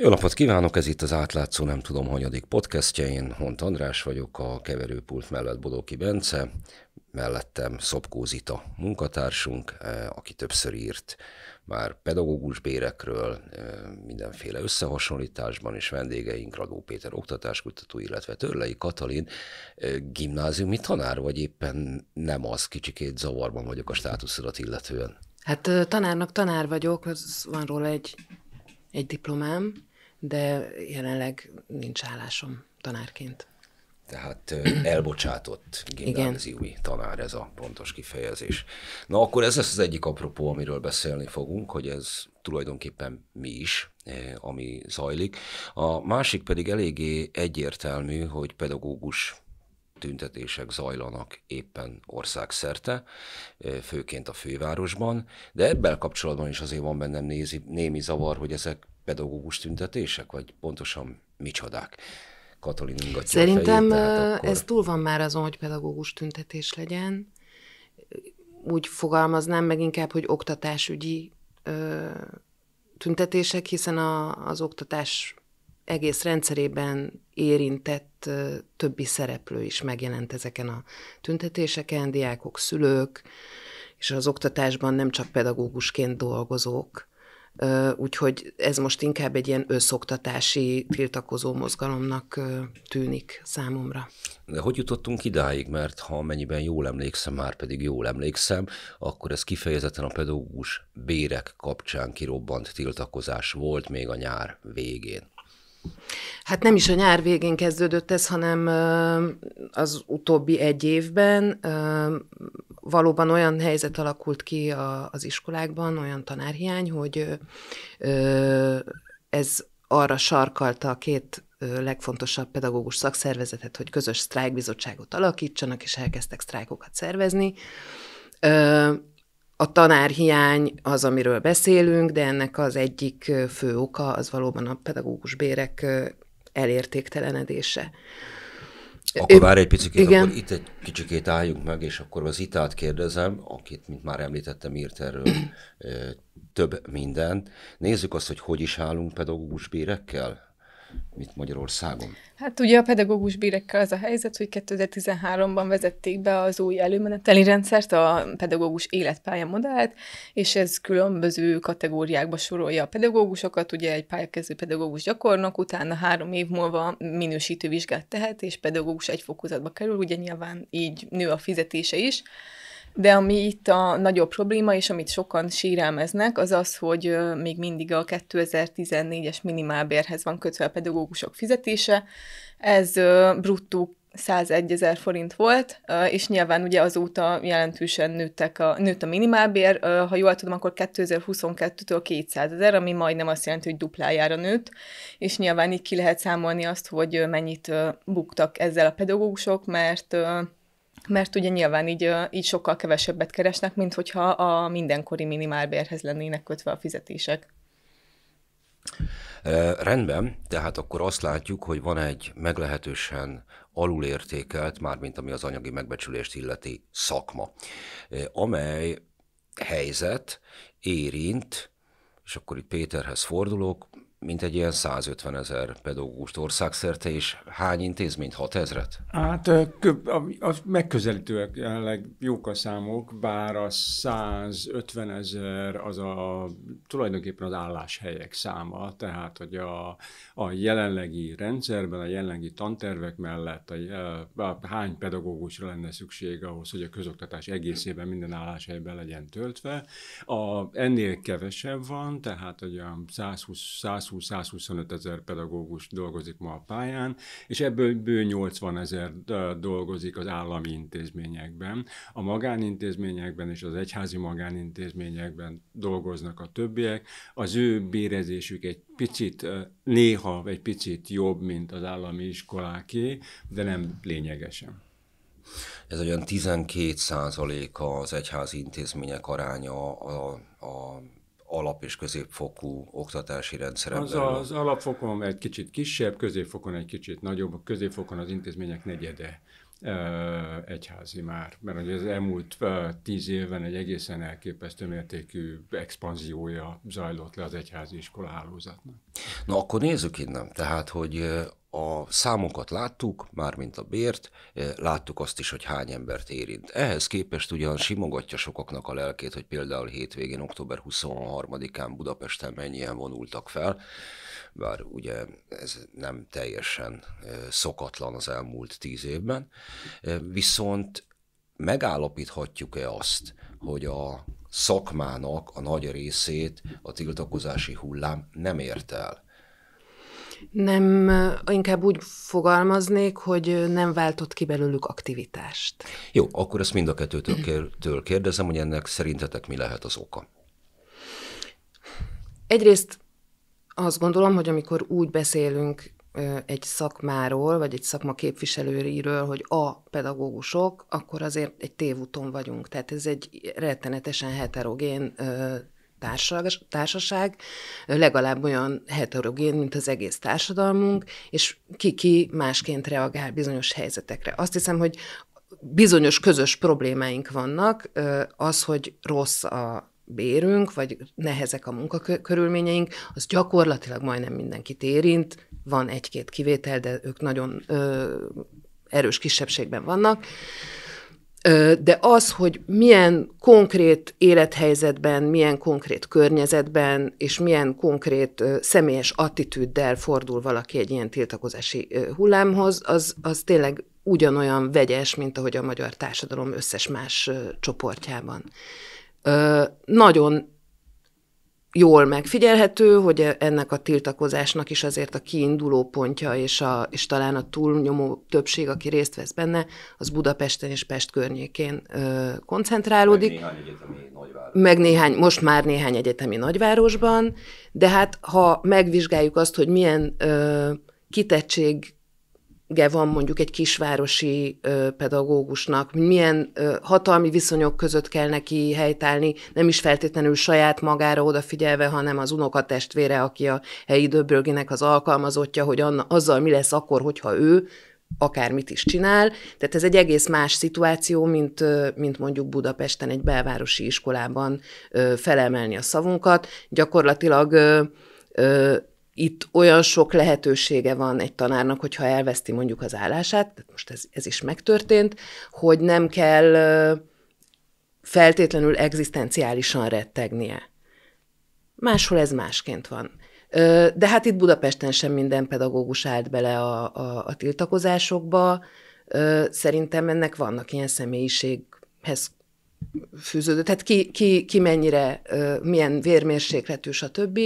Jó napot kívánok, ez itt az átlátszó nem tudom hanyadik podcastje, én Hont András vagyok, a keverőpult mellett Bodóki Bence, mellettem Szobkó Zita munkatársunk, eh, aki többször írt már pedagógus bérekről, eh, mindenféle összehasonlításban, is vendégeink Radó Péter oktatáskutató, illetve Törlei Katalin eh, gimnáziumi tanár, vagy éppen nem az, kicsikét zavarban vagyok a státuszodat illetően. Hát tanárnak tanár vagyok, az van róla egy, egy diplomám, de jelenleg nincs állásom tanárként. Tehát elbocsátott gimnáziumi tanár ez a pontos kifejezés. Na akkor ez lesz az egyik apropó, amiről beszélni fogunk, hogy ez tulajdonképpen mi is, ami zajlik. A másik pedig eléggé egyértelmű, hogy pedagógus tüntetések zajlanak éppen országszerte, főként a fővárosban, de ebben kapcsolatban is azért van bennem nézi, némi zavar, hogy ezek pedagógus tüntetések, vagy pontosan micsodák? Katalin ingatja Szerintem fejét, akkor... ez túl van már azon, hogy pedagógus tüntetés legyen. Úgy fogalmaznám meg inkább, hogy oktatásügyi ö, tüntetések, hiszen a, az oktatás egész rendszerében érintett ö, többi szereplő is megjelent ezeken a tüntetéseken, diákok, szülők, és az oktatásban nem csak pedagógusként dolgozók Úgyhogy ez most inkább egy ilyen összoktatási tiltakozó mozgalomnak tűnik számomra. De hogy jutottunk idáig? Mert ha mennyiben jól emlékszem, már pedig jól emlékszem, akkor ez kifejezetten a pedagógus bérek kapcsán kirobbant tiltakozás volt még a nyár végén. Hát nem is a nyár végén kezdődött ez, hanem az utóbbi egy évben valóban olyan helyzet alakult ki az iskolákban, olyan tanárhiány, hogy ez arra sarkalta a két legfontosabb pedagógus szakszervezetet, hogy közös sztrájkbizottságot alakítsanak, és elkezdtek sztrájkokat szervezni a tanárhiány az, amiről beszélünk, de ennek az egyik fő oka az valóban a pedagógus bérek elértéktelenedése. Akkor várj egy picit, akkor itt egy kicsikét álljunk meg, és akkor az Itát kérdezem, akit, mint már említettem, írt erről több mindent. Nézzük azt, hogy hogy is állunk pedagógus bérekkel mint Magyarországon. Hát ugye a pedagógus bírekkel az a helyzet, hogy 2013-ban vezették be az új előmeneteli rendszert, a pedagógus életpálya modellt, és ez különböző kategóriákba sorolja a pedagógusokat, ugye egy pályakezdő pedagógus gyakornok, utána három év múlva minősítő vizsgát tehet, és pedagógus egy fokozatba kerül, ugye nyilván így nő a fizetése is. De ami itt a nagyobb probléma, és amit sokan sírelmeznek, az az, hogy még mindig a 2014-es minimálbérhez van kötve a pedagógusok fizetése. Ez bruttó 101 ezer forint volt, és nyilván ugye azóta jelentősen nőttek a, nőtt a minimálbér, ha jól tudom, akkor 2022-től 200 ezer, ami majdnem azt jelenti, hogy duplájára nőtt, és nyilván így ki lehet számolni azt, hogy mennyit buktak ezzel a pedagógusok, mert mert ugye nyilván így, így sokkal kevesebbet keresnek, mint hogyha a mindenkori minimálbérhez lennének kötve a fizetések. E, rendben, tehát akkor azt látjuk, hogy van egy meglehetősen alulértékelt, mármint ami az anyagi megbecsülést illeti szakma, amely helyzet érint, és akkor itt Péterhez fordulok, mint egy ilyen 150 ezer pedagógust országszerte, és hány intézményt? 6 ezeret? Hát a megközelítőek jelenleg jók a számok, bár a 150 ezer az a tulajdonképpen az álláshelyek száma, tehát hogy a, a jelenlegi rendszerben, a jelenlegi tantervek mellett a, a, hány pedagógusra lenne szükség ahhoz, hogy a közoktatás egészében minden álláshelyben legyen töltve. A, ennél kevesebb van, tehát hogy a 120 120 120-125 ezer pedagógus dolgozik ma a pályán, és ebből bő 80 ezer dolgozik az állami intézményekben. A magánintézményekben és az egyházi magánintézményekben dolgoznak a többiek. Az ő bérezésük egy picit, néha egy picit jobb, mint az állami iskoláké, de nem lényegesen. Ez olyan 12 százaléka az egyházi intézmények aránya a, a alap- és középfokú oktatási rendszeren az, Az alapfokon egy kicsit kisebb, középfokon egy kicsit nagyobb, a középfokon az intézmények negyede egyházi már, mert az elmúlt tíz évben egy egészen elképesztő mértékű expanziója zajlott le az egyházi iskola hálózatnak. Na akkor nézzük innen, tehát hogy a számokat láttuk, mármint a bért, e, láttuk azt is, hogy hány embert érint. Ehhez képest ugyan simogatja sokaknak a lelkét, hogy például hétvégén, október 23-án Budapesten mennyien vonultak fel, bár ugye ez nem teljesen e, szokatlan az elmúlt tíz évben, e, viszont megállapíthatjuk-e azt, hogy a szakmának a nagy részét a tiltakozási hullám nem ért el? Nem, inkább úgy fogalmaznék, hogy nem váltott ki belőlük aktivitást. Jó, akkor ezt mind a kettőtől kérdezem, hogy ennek szerintetek mi lehet az oka? Egyrészt azt gondolom, hogy amikor úgy beszélünk egy szakmáról, vagy egy szakma képviselőiről, hogy a pedagógusok, akkor azért egy tévúton vagyunk. Tehát ez egy rettenetesen heterogén társaság, társaság legalább olyan heterogén, mint az egész társadalmunk, és ki-ki másként reagál bizonyos helyzetekre. Azt hiszem, hogy bizonyos közös problémáink vannak, az, hogy rossz a bérünk, vagy nehezek a munkakörülményeink, az gyakorlatilag majdnem mindenkit érint, van egy-két kivétel, de ők nagyon ö, erős kisebbségben vannak. De az, hogy milyen konkrét élethelyzetben, milyen konkrét környezetben, és milyen konkrét személyes attitűddel fordul valaki egy ilyen tiltakozási hullámhoz, az, az tényleg ugyanolyan vegyes, mint ahogy a magyar társadalom összes más csoportjában. Nagyon jól megfigyelhető, hogy ennek a tiltakozásnak is azért a kiinduló pontja, és, a, és talán a túlnyomó többség, aki részt vesz benne, az Budapesten és Pest környékén ö, koncentrálódik. Meg néhány egyetemi nagyváros. Meg néhány, most már néhány egyetemi nagyvárosban, de hát ha megvizsgáljuk azt, hogy milyen ö, kitettség ge van mondjuk egy kisvárosi pedagógusnak, milyen hatalmi viszonyok között kell neki helytállni, nem is feltétlenül saját magára odafigyelve, hanem az unokatestvére, aki a helyi döbrögének az alkalmazottja, hogy anna, azzal mi lesz akkor, hogyha ő akármit is csinál. Tehát ez egy egész más szituáció, mint, mint mondjuk Budapesten egy belvárosi iskolában felemelni a szavunkat. Gyakorlatilag itt olyan sok lehetősége van egy tanárnak, hogyha elveszti mondjuk az állását, most ez, ez is megtörtént, hogy nem kell feltétlenül egzisztenciálisan rettegnie. Máshol ez másként van. De hát itt Budapesten sem minden pedagógus állt bele a, a, a tiltakozásokba. Szerintem ennek vannak ilyen személyiséghez fűződő, tehát ki, ki, ki mennyire, milyen vérmérsékletű, stb.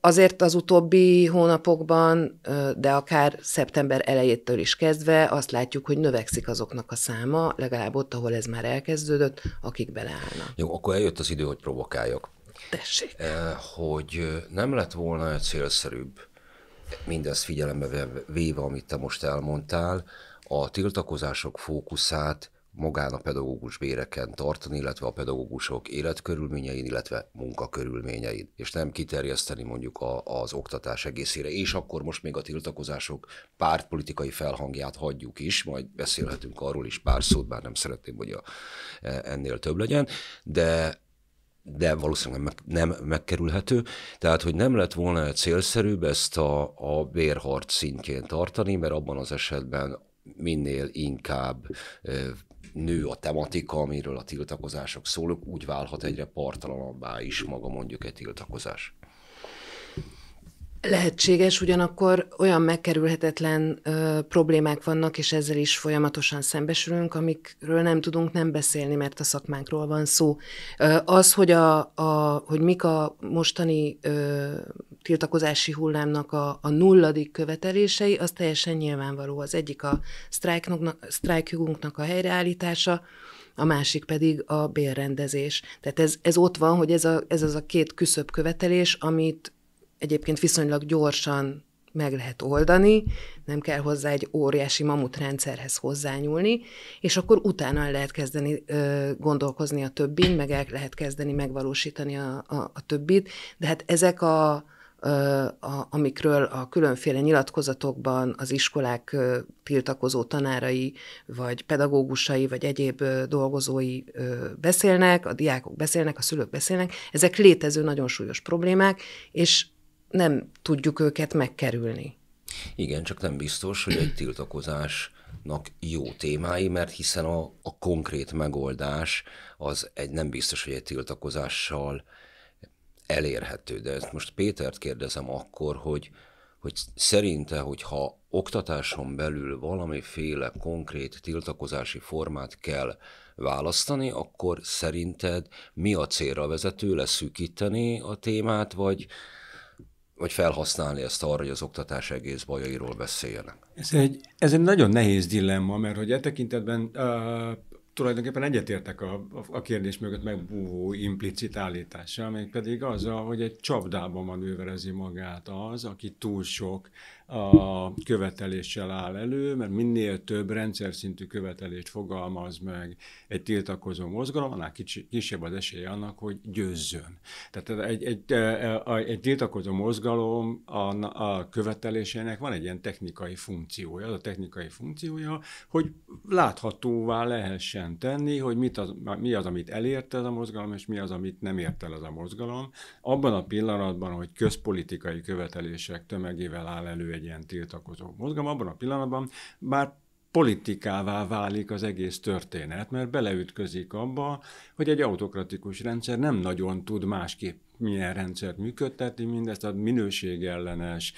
Azért az utóbbi hónapokban, de akár szeptember elejétől is kezdve azt látjuk, hogy növekszik azoknak a száma, legalább ott, ahol ez már elkezdődött, akik beleállnak. Jó, akkor eljött az idő, hogy provokáljak. Tessék. Hogy nem lett volna egy célszerűbb mindezt figyelembe véve, amit te most elmondtál, a tiltakozások fókuszát magán a pedagógus béreken tartani, illetve a pedagógusok életkörülményein, illetve munkakörülményein, és nem kiterjeszteni mondjuk a, az oktatás egészére. És akkor most még a tiltakozások pártpolitikai felhangját hagyjuk is, majd beszélhetünk arról is pár szót, bár nem szeretném, hogy a, e, ennél több legyen, de de valószínűleg meg, nem megkerülhető. Tehát, hogy nem lett volna -e célszerűbb ezt a, a bérharc szintjén tartani, mert abban az esetben minél inkább e, nő a tematika, amiről a tiltakozások szólok, úgy válhat egyre partalanabbá is maga mondjuk egy tiltakozás. Lehetséges, ugyanakkor olyan megkerülhetetlen ö, problémák vannak, és ezzel is folyamatosan szembesülünk, amikről nem tudunk nem beszélni, mert a szakmánkról van szó. Ö, az, hogy, a, a, hogy mik a mostani ö, tiltakozási hullámnak a, a nulladik követelései, az teljesen nyilvánvaló. Az egyik a sztrájkjogunknak a helyreállítása, a másik pedig a bérrendezés. Tehát ez, ez ott van, hogy ez, a, ez az a két küszöbb követelés, amit egyébként viszonylag gyorsan meg lehet oldani, nem kell hozzá egy óriási mamut rendszerhez hozzányúlni, és akkor utána el lehet kezdeni ö, gondolkozni a többin, meg el lehet kezdeni megvalósítani a, a, a többit, de hát ezek a, a, amikről a különféle nyilatkozatokban az iskolák tiltakozó tanárai, vagy pedagógusai, vagy egyéb dolgozói beszélnek, a diákok beszélnek, a szülők beszélnek, ezek létező nagyon súlyos problémák, és nem tudjuk őket megkerülni. Igen, csak nem biztos, hogy egy tiltakozás jó témái, mert hiszen a, a konkrét megoldás az egy nem biztos, hogy egy tiltakozással elérhető. De ezt most Pétert kérdezem akkor, hogy, hogy szerinte, hogyha oktatáson belül valamiféle konkrét tiltakozási formát kell választani, akkor szerinted mi a célra vezető leszűkíteni a témát, vagy, vagy felhasználni ezt arra, hogy az oktatás egész bajairól beszéljenek? Ez egy, ez egy nagyon nehéz dilemma, mert hogy e tekintetben uh, tulajdonképpen egyetértek a, a, kérdés mögött megbúvó implicit állítással, amely pedig az, hogy egy csapdában manőverezi magát az, aki túl sok a követeléssel áll elő, mert minél több rendszer szintű követelést fogalmaz meg egy tiltakozó mozgalom, annál kicsi, kisebb az esélye annak, hogy győzzön. Tehát egy, egy, e, e, egy tiltakozó mozgalom a, a követelésének van egy ilyen technikai funkciója. Az a technikai funkciója, hogy láthatóvá lehessen tenni, hogy mit az, mi az, amit elért ez a mozgalom, és mi az, amit nem ért el ez a mozgalom. Abban a pillanatban, hogy közpolitikai követelések tömegével áll elő egy ilyen tiltakozó mozgalom, abban a pillanatban már politikává válik az egész történet, mert beleütközik abba, hogy egy autokratikus rendszer nem nagyon tud másképp milyen rendszert működtetni, mindezt a minőségellenes,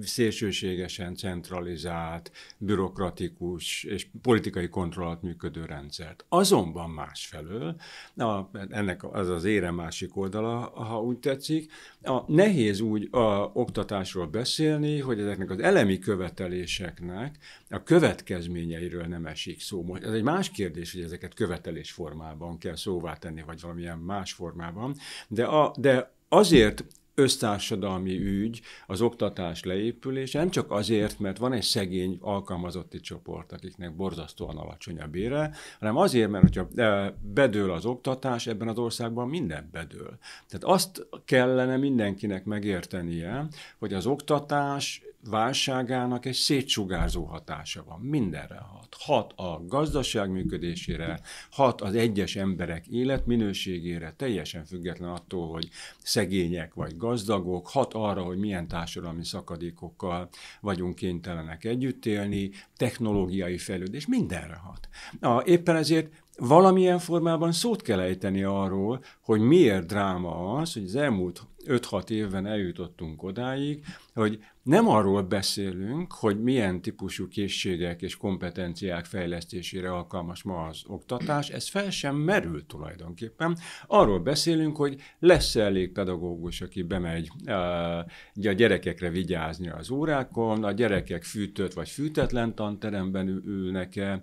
szélsőségesen centralizált, bürokratikus és politikai kontrollat működő rendszert. Azonban másfelől, a, ennek az az ére másik oldala, ha úgy tetszik, a, nehéz úgy a, oktatásról beszélni, hogy ezeknek az elemi követeléseknek a következményeiről nem esik szó. Most ez egy más kérdés, hogy ezeket követelés formában kell szóvá tenni, vagy valamilyen más formában, de, a, de azért össztársadalmi ügy, az oktatás leépülése, nem csak azért, mert van egy szegény alkalmazotti csoport, akiknek borzasztóan alacsony a bére, hanem azért, mert hogyha e, bedől az oktatás, ebben az országban minden bedől. Tehát azt kellene mindenkinek megértenie, hogy az oktatás válságának egy szétsugárzó hatása van. Mindenre hat. Hat a gazdaság működésére, hat az egyes emberek életminőségére, teljesen független attól, hogy szegények vagy gazdagok, hat arra, hogy milyen társadalmi szakadékokkal vagyunk kénytelenek együtt élni, technológiai fejlődés, mindenre hat. Na, éppen ezért valamilyen formában szót kell ejteni arról, hogy miért dráma az, hogy az elmúlt 5-6 évben eljutottunk odáig, hogy nem arról beszélünk, hogy milyen típusú készségek és kompetenciák fejlesztésére alkalmas ma az oktatás, ez fel sem merül tulajdonképpen. Arról beszélünk, hogy lesz elég pedagógus, aki bemegy eh, a gyerekekre vigyázni az órákon, a gyerekek fűtött vagy fűtetlen tanteremben ülnek-e,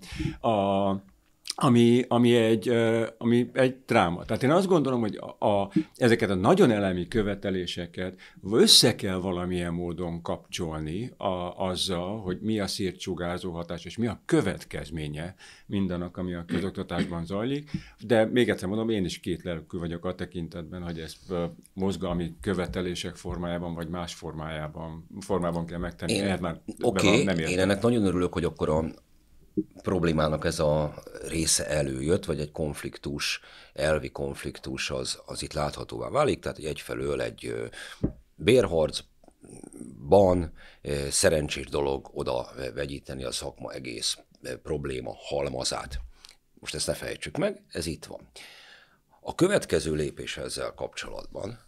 a ami, ami, egy, ami egy dráma. Tehát én azt gondolom, hogy a, a, ezeket a nagyon elemi követeléseket össze kell valamilyen módon kapcsolni a, azzal, hogy mi a szírcsugázó hatás, és mi a következménye mindannak, ami a közoktatásban zajlik. De még egyszer mondom, én is két lelkű vagyok a tekintetben, hogy ezt mozgalmi követelések formájában, vagy más formájában, formában kell megtenni. Én, Ehhez már okay, nem értem. Én ennek nagyon örülök, hogy akkor a, problémának ez a része előjött, vagy egy konfliktus, elvi konfliktus az, az itt láthatóvá válik, tehát egyfelől egy bérharc, ban szerencsés dolog oda vegyíteni a szakma egész probléma halmazát. Most ezt ne fejtsük meg, ez itt van. A következő lépés ezzel kapcsolatban,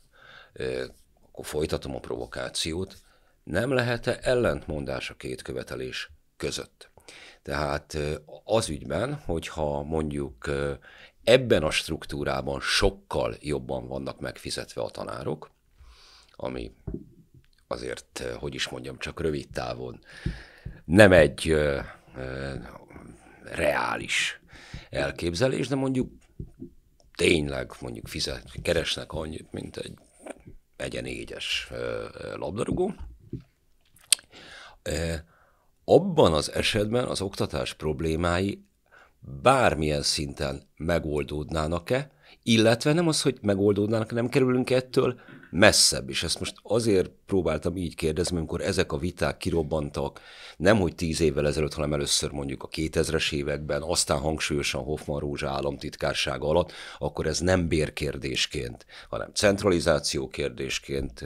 akkor folytatom a provokációt, nem lehet-e ellentmondás a két követelés között? Tehát az ügyben, hogyha mondjuk ebben a struktúrában sokkal jobban vannak megfizetve a tanárok, ami azért, hogy is mondjam, csak rövid távon nem egy reális elképzelés, de mondjuk tényleg mondjuk fizet, keresnek annyit, mint egy egyen labdarúgó, abban az esetben az oktatás problémái bármilyen szinten megoldódnának-e, illetve nem az, hogy megoldódnának, nem kerülünk ettől messzebb, és ezt most azért próbáltam így kérdezni, amikor ezek a viták kirobbantak, nem hogy tíz évvel ezelőtt, hanem először mondjuk a 2000-es években, aztán hangsúlyosan Hoffman Rózsa államtitkársága alatt, akkor ez nem bérkérdésként, hanem centralizáció kérdésként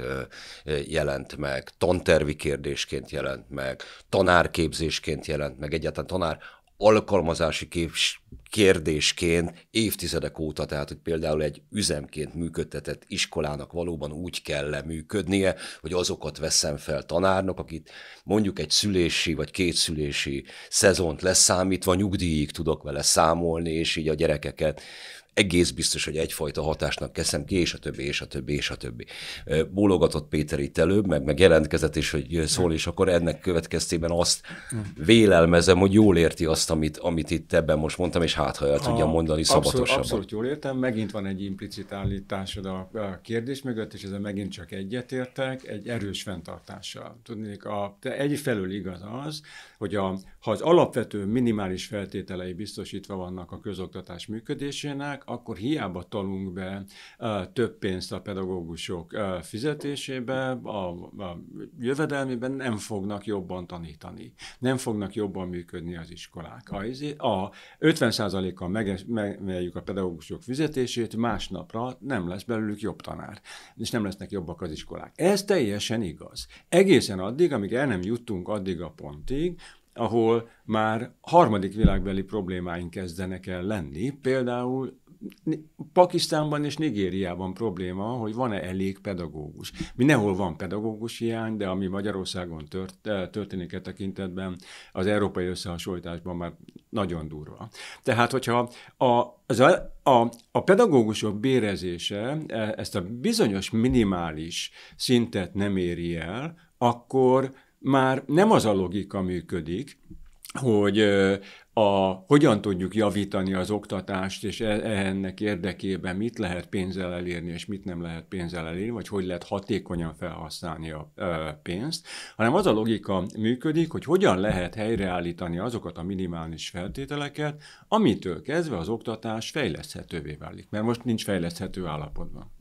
jelent meg, tantervi kérdésként jelent meg, tanárképzésként jelent meg, egyáltalán tanár alkalmazási kérdésként évtizedek óta, tehát hogy például egy üzemként működtetett iskolának valóban úgy kell -e működnie, hogy azokat veszem fel tanárnak, akit mondjuk egy szülési vagy kétszülési szezont leszámítva nyugdíjig tudok vele számolni, és így a gyerekeket egész biztos, hogy egyfajta hatásnak keszem ki, és a többi, és a többi, és a többi. Bólogatott Péter itt előbb, meg, meg jelentkezett, és hogy szól, és akkor ennek következtében azt vélelmezem, hogy jól érti azt, amit, amit itt ebben most mondtam, és hát, ha el tudja mondani szabadosabban. Abszolút, abszolút jól értem, megint van egy implicit állításod a, a kérdés mögött, és ezzel megint csak egyetértek, egy erős fenntartással. Tudnék, a, de egyfelől igaz az, hogy a, ha az alapvető minimális feltételei biztosítva vannak a közoktatás működésének, akkor hiába talunk be a, több pénzt a pedagógusok a, fizetésébe, a, a jövedelmében nem fognak jobban tanítani, nem fognak jobban működni az iskolák. A, a 50%-kal megemeljük a pedagógusok fizetését, másnapra nem lesz belőlük jobb tanár, és nem lesznek jobbak az iskolák. Ez teljesen igaz. Egészen addig, amíg el nem jutunk addig a pontig, ahol már harmadik világbeli problémáink kezdenek el lenni. Például Pakisztánban és Nigériában probléma, hogy van-e elég pedagógus. Mindenhol van pedagógus hiány, de ami Magyarországon tört, eh, történik e tekintetben, az európai összehasonlításban már nagyon durva. Tehát, hogyha a, az a, a, a pedagógusok bérezése eh, ezt a bizonyos minimális szintet nem éri el, akkor már nem az a logika működik, hogy a, hogyan tudjuk javítani az oktatást, és e, ennek érdekében mit lehet pénzzel elérni, és mit nem lehet pénzzel elérni, vagy hogy lehet hatékonyan felhasználni a pénzt, hanem az a logika működik, hogy hogyan lehet helyreállítani azokat a minimális feltételeket, amitől kezdve az oktatás fejleszthetővé válik, mert most nincs fejleszthető állapotban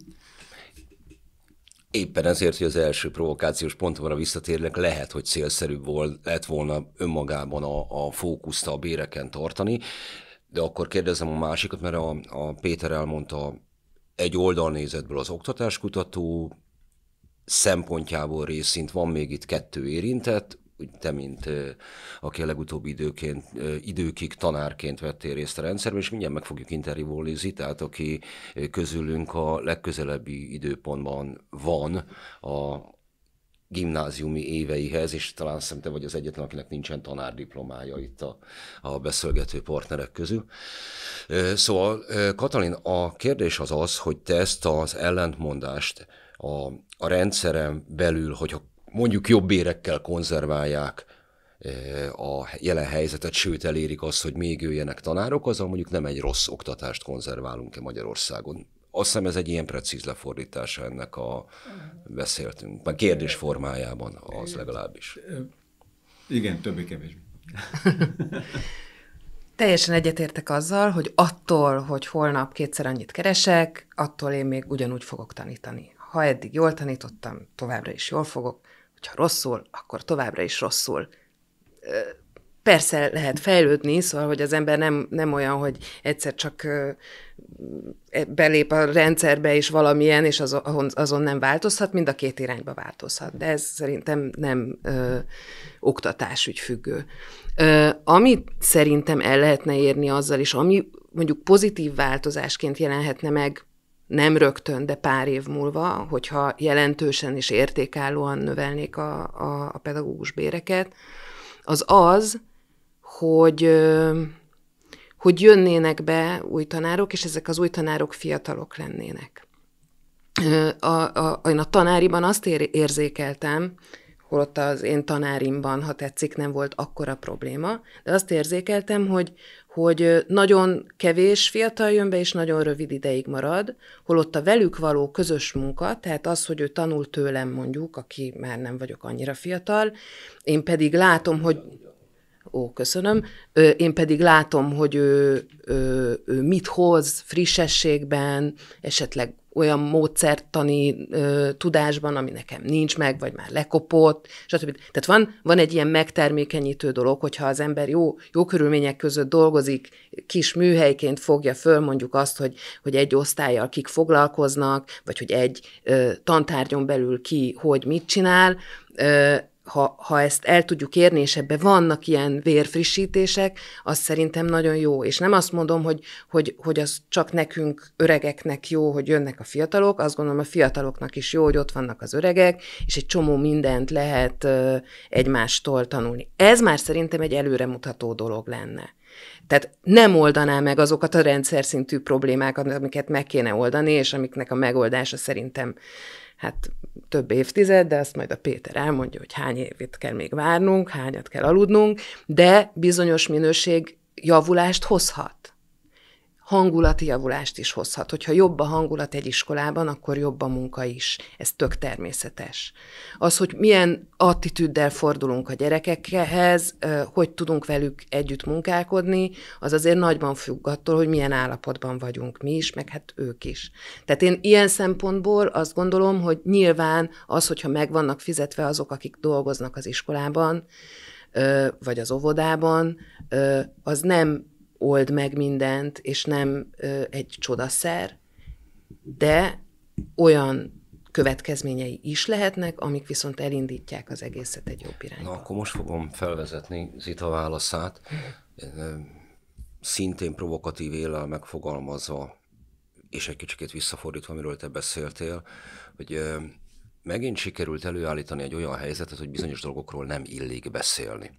éppen ezért, hogy az első provokációs pontomra visszatérlek, lehet, hogy célszerűbb volt, lett volna önmagában a, a fókuszt a béreken tartani, de akkor kérdezem a másikat, mert a, a Péter elmondta egy oldalnézetből az oktatáskutató szempontjából részint van még itt kettő érintett, te, mint aki a legutóbbi időként, időkig tanárként vettél részt a rendszerben, és mindjárt meg fogjuk interjúvolni Zitát, aki közülünk a legközelebbi időpontban van a gimnáziumi éveihez, és talán szerintem vagy az egyetlen, akinek nincsen tanárdiplomája itt a, a beszélgető partnerek közül. Szóval, Katalin, a kérdés az az, hogy te ezt az ellentmondást a, a rendszeren belül, hogyha mondjuk jobb érekkel konzerválják eh, a jelen helyzetet, sőt elérik azt, hogy még jöjjenek tanárok, azzal mondjuk nem egy rossz oktatást konzerválunk-e Magyarországon. Azt hiszem ez egy ilyen precíz lefordítása ennek a beszéltünk, már kérdés formájában az legalábbis. Igen, többé-kevésbé. Teljesen egyetértek azzal, hogy attól, hogy holnap kétszer annyit keresek, attól én még ugyanúgy fogok tanítani. Ha eddig jól tanítottam, továbbra is jól fogok hogyha rosszul, akkor továbbra is rosszul. Persze lehet fejlődni, szóval, hogy az ember nem, nem olyan, hogy egyszer csak e, belép a rendszerbe, és valamilyen, és azon, azon nem változhat, mind a két irányba változhat. De ez szerintem nem ö, oktatásügy függő. Ö, amit szerintem el lehetne érni azzal, és ami mondjuk pozitív változásként jelenhetne meg nem rögtön, de pár év múlva, hogyha jelentősen és értékállóan növelnék a, a, a pedagógus béreket, az az, hogy, hogy jönnének be új tanárok, és ezek az új tanárok fiatalok lennének. A, a, én a tanáriban azt ér, érzékeltem, holott az én tanárimban, ha tetszik, nem volt akkora probléma, de azt érzékeltem, hogy, hogy nagyon kevés fiatal jön be, és nagyon rövid ideig marad, holott a velük való közös munka, tehát az, hogy ő tanul tőlem mondjuk, aki már nem vagyok annyira fiatal, én pedig látom, hogy ó, köszönöm. Én pedig látom, hogy ő, ő, ő mit hoz frissességben, esetleg olyan módszertani ö, tudásban, ami nekem nincs meg, vagy már lekopott, stb. Tehát van, van egy ilyen megtermékenyítő dolog, hogyha az ember jó, jó körülmények között dolgozik, kis műhelyként fogja föl mondjuk azt, hogy, hogy egy osztályjal kik foglalkoznak, vagy hogy egy ö, tantárgyon belül ki hogy mit csinál, ö, ha, ha ezt el tudjuk érni, és ebbe vannak ilyen vérfrissítések, az szerintem nagyon jó. És nem azt mondom, hogy, hogy, hogy az csak nekünk, öregeknek jó, hogy jönnek a fiatalok, azt gondolom a fiataloknak is jó, hogy ott vannak az öregek, és egy csomó mindent lehet ö, egymástól tanulni. Ez már szerintem egy előremutató dolog lenne. Tehát nem oldaná meg azokat a rendszer szintű problémákat, amiket meg kéne oldani, és amiknek a megoldása szerintem hát több évtized, de azt majd a Péter elmondja, hogy hány évit kell még várnunk, hányat kell aludnunk, de bizonyos minőség javulást hozhat hangulati javulást is hozhat. Hogyha jobb a hangulat egy iskolában, akkor jobb a munka is. Ez tök természetes. Az, hogy milyen attitűddel fordulunk a gyerekekhez, hogy tudunk velük együtt munkálkodni, az azért nagyban függ attól, hogy milyen állapotban vagyunk mi is, meg hát ők is. Tehát én ilyen szempontból azt gondolom, hogy nyilván az, hogyha meg vannak fizetve azok, akik dolgoznak az iskolában, vagy az óvodában, az nem old meg mindent, és nem ö, egy csodaszer, de olyan következményei is lehetnek, amik viszont elindítják az egészet egy jobb irányba. Na, akkor most fogom felvezetni Zita válaszát, szintén provokatív élel megfogalmazva, és egy kicsit visszafordítva, amiről te beszéltél, hogy megint sikerült előállítani egy olyan helyzetet, hogy bizonyos dolgokról nem illik beszélni.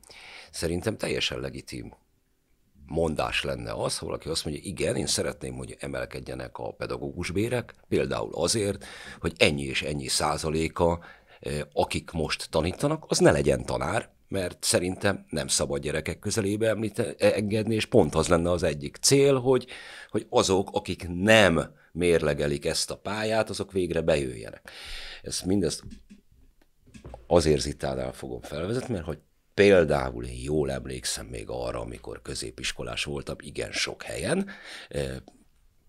Szerintem teljesen legitim mondás lenne az, ha valaki azt mondja, igen, én szeretném, hogy emelkedjenek a pedagógus bérek, például azért, hogy ennyi és ennyi százaléka, eh, akik most tanítanak, az ne legyen tanár, mert szerintem nem szabad gyerekek közelébe e-, engedni, és pont az lenne az egyik cél, hogy, hogy azok, akik nem mérlegelik ezt a pályát, azok végre bejöjjenek. Ezt mindezt azért zitán fogom felvezetni, mert hogy Például én jól emlékszem még arra, amikor középiskolás voltam, igen sok helyen,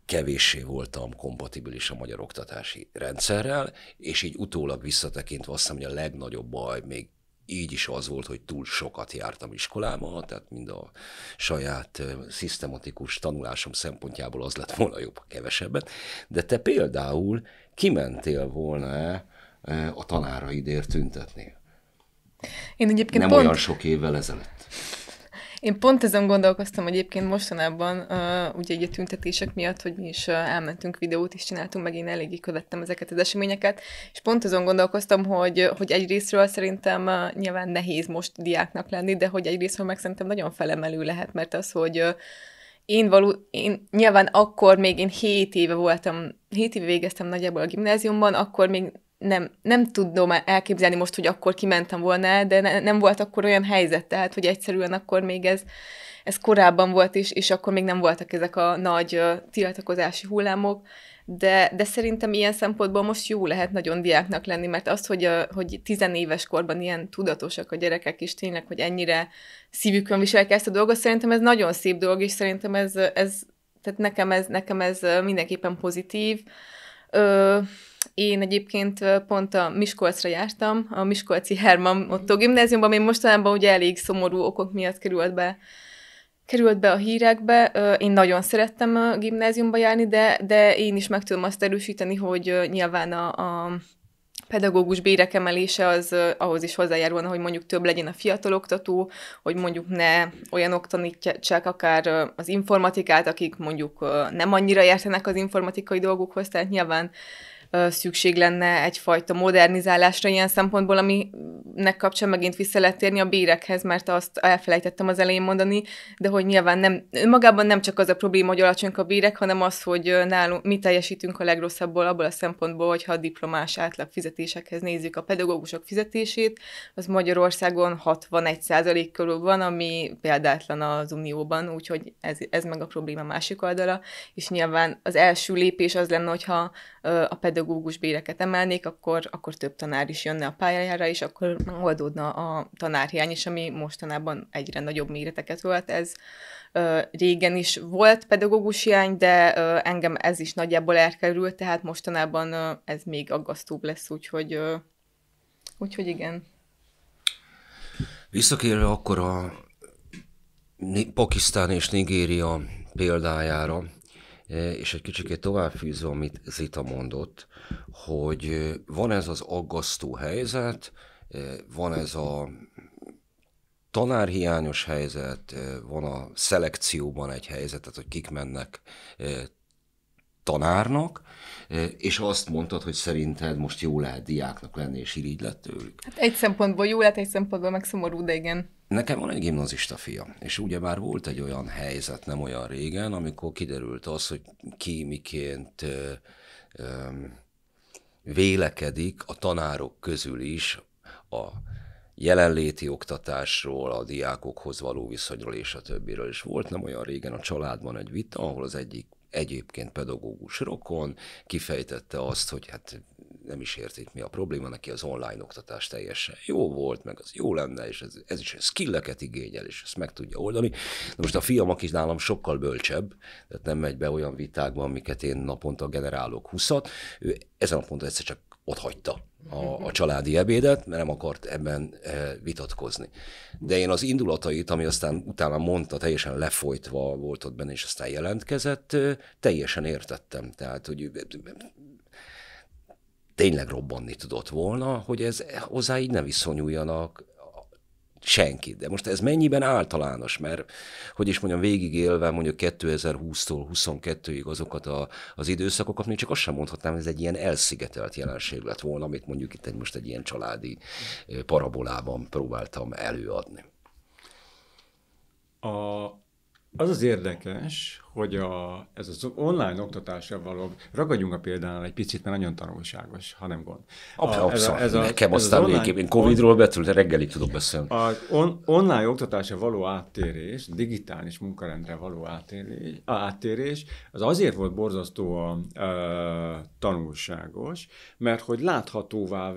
kevéssé voltam kompatibilis a magyar oktatási rendszerrel, és így utólag visszatekintve azt hiszem, hogy a legnagyobb baj még így is az volt, hogy túl sokat jártam iskolába, tehát mind a saját szisztematikus tanulásom szempontjából az lett volna jobb, kevesebbet. De te például kimentél volna a tanáraidért tüntetni? Én egyébként Nem pont... olyan sok évvel ezelőtt. Én pont ezen gondolkoztam egyébként mostanában, uh, ugye egy tüntetések miatt, hogy mi is uh, elmentünk videót is csináltunk, meg én eléggé követtem ezeket az eseményeket, és pont azon gondolkoztam, hogy, hogy egyrésztről szerintem uh, nyilván nehéz most diáknak lenni, de hogy egyrésztről meg szerintem nagyon felemelő lehet, mert az, hogy uh, én való, én nyilván akkor még én 7 éve voltam, 7 éve végeztem nagyjából a gimnáziumban, akkor még nem, nem tudom elképzelni most, hogy akkor kimentem volna, de ne, nem volt akkor olyan helyzet, tehát hogy egyszerűen akkor még ez, ez korábban volt is, és akkor még nem voltak ezek a nagy uh, tiltakozási hullámok, de, de szerintem ilyen szempontból most jó lehet nagyon diáknak lenni, mert az, hogy, a, hogy tizenéves korban ilyen tudatosak a gyerekek is tényleg, hogy ennyire szívükön viselik ezt a dolgot, szerintem ez nagyon szép dolog, és szerintem ez, ez tehát nekem ez, nekem ez mindenképpen pozitív. Ö, én egyébként pont a Miskolcra jártam, a Miskolci Herman Otto gimnáziumban, ami mostanában ugye elég szomorú okok miatt került be került be a hírekbe. Én nagyon szerettem a gimnáziumba járni, de, de én is meg tudom azt erősíteni, hogy nyilván a, a pedagógus bérek emelése az ahhoz is hozzájárulna, hogy mondjuk több legyen a fiatal oktató, hogy mondjuk ne olyanok tanítsák akár az informatikát, akik mondjuk nem annyira értenek az informatikai dolgokhoz, tehát nyilván szükség lenne egyfajta modernizálásra ilyen szempontból, aminek kapcsán megint vissza lehet térni a bérekhez, mert azt elfelejtettem az elején mondani, de hogy nyilván nem, magában nem csak az a probléma, hogy alacsonyak a bérek, hanem az, hogy nálunk mi teljesítünk a legrosszabbból abból a szempontból, hogyha a diplomás átlag fizetésekhez nézzük a pedagógusok fizetését, az Magyarországon 61% körül van, ami példátlan az Unióban, úgyhogy ez, ez meg a probléma másik oldala, és nyilván az első lépés az lenne, hogyha a pedagógus pedagógus béreket emelnék, akkor, akkor több tanár is jönne a pályájára, és akkor oldódna a tanárhiány, és ami mostanában egyre nagyobb méreteket volt. Ez ö, régen is volt pedagógus hiány, de ö, engem ez is nagyjából elkerült, tehát mostanában ö, ez még aggasztóbb lesz, úgyhogy, ö, úgyhogy igen. Visszakérve akkor a Pakisztán és Nigéria példájára, és egy kicsikét továbbfűzve, amit Zita mondott, hogy van ez az aggasztó helyzet, van ez a tanárhiányos helyzet, van a szelekcióban egy helyzet, tehát hogy kik mennek tanárnak, és azt mondtad, hogy szerinted most jó lehet diáknak lenni, és irigy lett tőlük. Hát egy szempontból jó lett, egy szempontból meg szomorú, de igen. Nekem van egy gimnazista fia, és ugye már volt egy olyan helyzet nem olyan régen, amikor kiderült az, hogy ki miként ö, ö, vélekedik a tanárok közül is a jelenléti oktatásról, a diákokhoz való viszonyról és a többiről. És volt nem olyan régen a családban egy vita, ahol az egyik egyébként pedagógus rokon kifejtette azt, hogy hát nem is értik, mi a probléma, neki az online oktatás teljesen jó volt, meg az jó lenne, és ez, ez is skilleket igényel, és ezt meg tudja oldani. De most a fiam, aki nálam sokkal bölcsebb, tehát nem megy be olyan vitákba, amiket én naponta generálok 20 ő ezen a ponton egyszer csak ott hagyta a, a családi ebédet, mert nem akart ebben e, vitatkozni. De én az indulatait, ami aztán utána mondta, teljesen lefolytva volt ott benne, és aztán jelentkezett, eh, teljesen értettem. Tehát, hogy tényleg robbanni tudott volna, hogy ez hozzá így ne viszonyuljanak senki. De most ez mennyiben általános, mert hogy is mondjam, végigélve mondjuk 2020-tól 22-ig azokat a, az időszakokat, még csak azt sem mondhatnám, hogy ez egy ilyen elszigetelt jelenség lett volna, amit mondjuk itt egy, most egy ilyen családi eh, parabolában próbáltam előadni. A az az érdekes, hogy a, ez az online oktatásra való, ragadjunk a példánál egy picit, mert nagyon tanulságos, ha nem gond. Abszolút, ez, a, ez a, nekem ez aztán az végképp, én Covid-ról betül, de reggelig tudok beszélni. A on, online oktatásra való áttérés, digitális munkarendre való áttérés, áttérés az azért volt borzasztóan e, tanulságos, mert hogy láthatóvá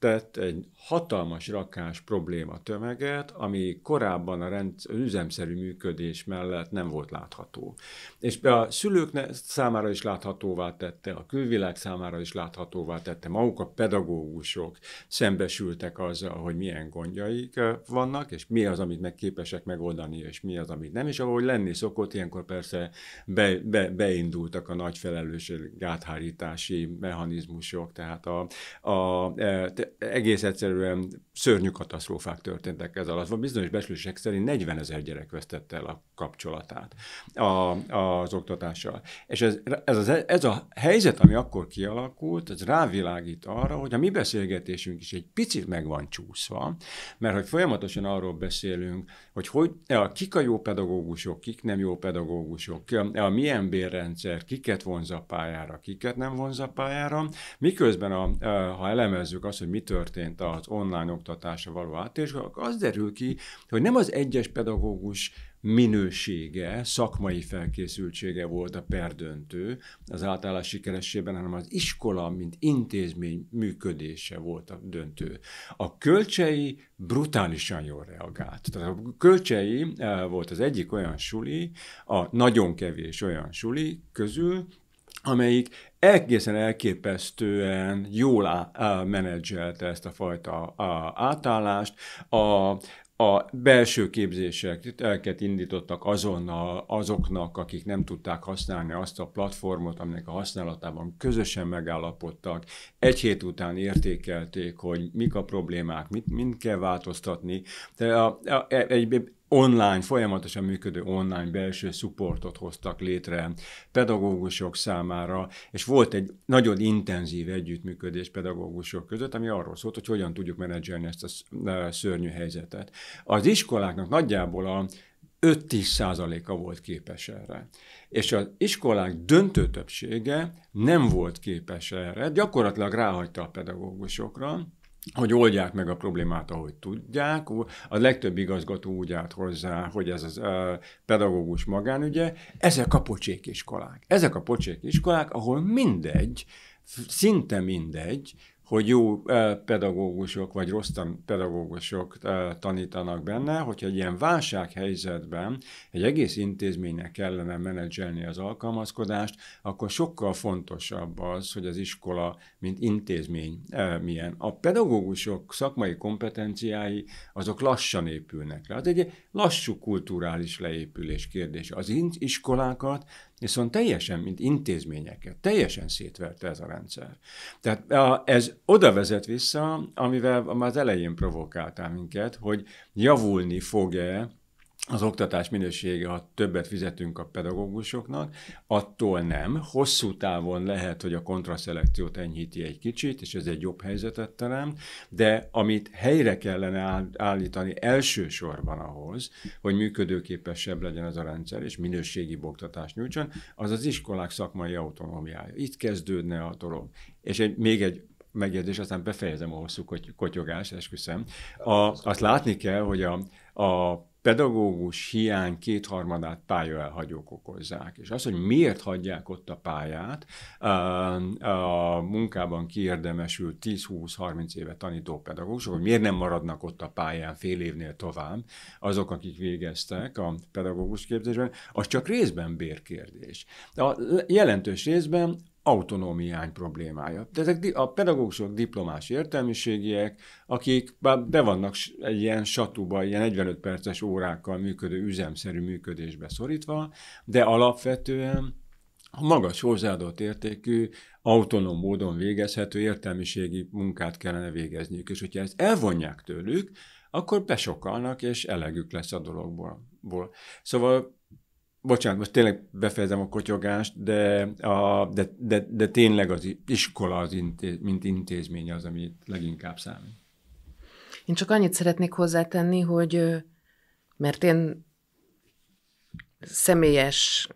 tett egy hatalmas rakás probléma tömeget, ami korábban a rend, üzemszerű működés mellett nem volt látható. És a szülők számára is láthatóvá tette, a külvilág számára is láthatóvá tette, maguk a pedagógusok szembesültek azzal, hogy milyen gondjaik vannak, és mi az, amit meg képesek megoldani, és mi az, amit nem. És ahogy lenni szokott, ilyenkor persze be, be, beindultak a nagy felelősség áthárítási mechanizmusok, tehát a, a, e, te, egész egyszerű egyszerűen szörnyű katasztrófák történtek ez alatt. Van bizonyos beszélések szerint 40 ezer gyerek vesztette el a kapcsolatát a, az oktatással. És ez, ez, az, ez a helyzet, ami akkor kialakult, ez rávilágít arra, hogy a mi beszélgetésünk is egy picit meg van csúszva, mert hogy folyamatosan arról beszélünk, hogy, hogy a e, kik a jó pedagógusok, kik nem jó pedagógusok, a e, e, milyen bérrendszer, kiket vonz a pályára, kiket nem vonz a pályára, miközben a, ha elemezzük azt, hogy mi történt az online oktatása való átérés, az derül ki, hogy nem az egyes pedagógus minősége, szakmai felkészültsége volt a perdöntő az általános sikeressében, hanem az iskola, mint intézmény működése volt a döntő. A kölcsei brutálisan jól reagált. Tehát a kölcsei eh, volt az egyik olyan suli, a nagyon kevés olyan suli közül, amelyik egészen elképesztően jól á, á, menedzselte ezt a fajta á, átállást. A, a belső képzések elket indítottak azonnal azoknak, akik nem tudták használni azt a platformot, aminek a használatában közösen megállapodtak, egy hét után értékelték, hogy mik a problémák, mit, mind kell változtatni. De a, a, e, egy, online, folyamatosan működő online belső supportot hoztak létre pedagógusok számára, és volt egy nagyon intenzív együttműködés pedagógusok között, ami arról szólt, hogy hogyan tudjuk menedzselni ezt a e, szörnyű helyzetet. Az iskoláknak nagyjából a 5-10 százaléka volt képes erre. És az iskolák döntő többsége nem volt képes erre, gyakorlatilag ráhagyta a pedagógusokra, hogy oldják meg a problémát, ahogy tudják. A legtöbb igazgató úgy állt hozzá, hogy ez az e, pedagógus magánügye. Ezek a pocsékiskolák. Ezek a pocsékiskolák, ahol mindegy, szinte mindegy, hogy jó pedagógusok vagy rossz pedagógusok tanítanak benne, hogyha egy ilyen válsághelyzetben egy egész intézménynek kellene menedzselni az alkalmazkodást, akkor sokkal fontosabb az, hogy az iskola, mint intézmény milyen. A pedagógusok szakmai kompetenciái azok lassan épülnek le. Az egy lassú kulturális leépülés kérdése. Az iskolákat viszont teljesen, mint intézményeket, teljesen szétverte ez a rendszer. Tehát ez oda vezet vissza, amivel már az elején provokáltál minket, hogy javulni fog-e az oktatás minősége, ha többet fizetünk a pedagógusoknak, attól nem. Hosszú távon lehet, hogy a kontraszelekciót enyhíti egy kicsit, és ez egy jobb helyzetet teremt, de amit helyre kellene állítani elsősorban ahhoz, hogy működőképesebb legyen ez a rendszer, és minőségi oktatást nyújtson, az az iskolák szakmai autonómiája. Itt kezdődne a dolog. És egy, még egy megjegyzés, aztán befejezem a hosszú kotyogást, esküszöm. A, azt látni kell, hogy a, a pedagógus hiány kétharmadát pályaelhagyók okozzák. És az, hogy miért hagyják ott a pályát, a munkában kiérdemesül 10-20-30 éve tanító pedagógusok, hogy miért nem maradnak ott a pályán fél évnél tovább, azok, akik végeztek a pedagógus képzésben, az csak részben bérkérdés. A jelentős részben autonómiány problémája. De ezek a pedagógusok diplomás értelmiségiek, akik be vannak egy ilyen satúba, ilyen 45 perces órákkal működő, üzemszerű működésbe szorítva, de alapvetően magas hozzáadott értékű, autonóm módon végezhető értelmiségi munkát kellene végezniük, és hogyha ezt elvonják tőlük, akkor besokalnak, és elegük lesz a dologból. Szóval bocsánat, most tényleg befejezem a kotyogást, de, a, de, de, de tényleg az iskola, az intéz, mint intézmény az, ami leginkább számít. Én csak annyit szeretnék hozzátenni, hogy mert én személyes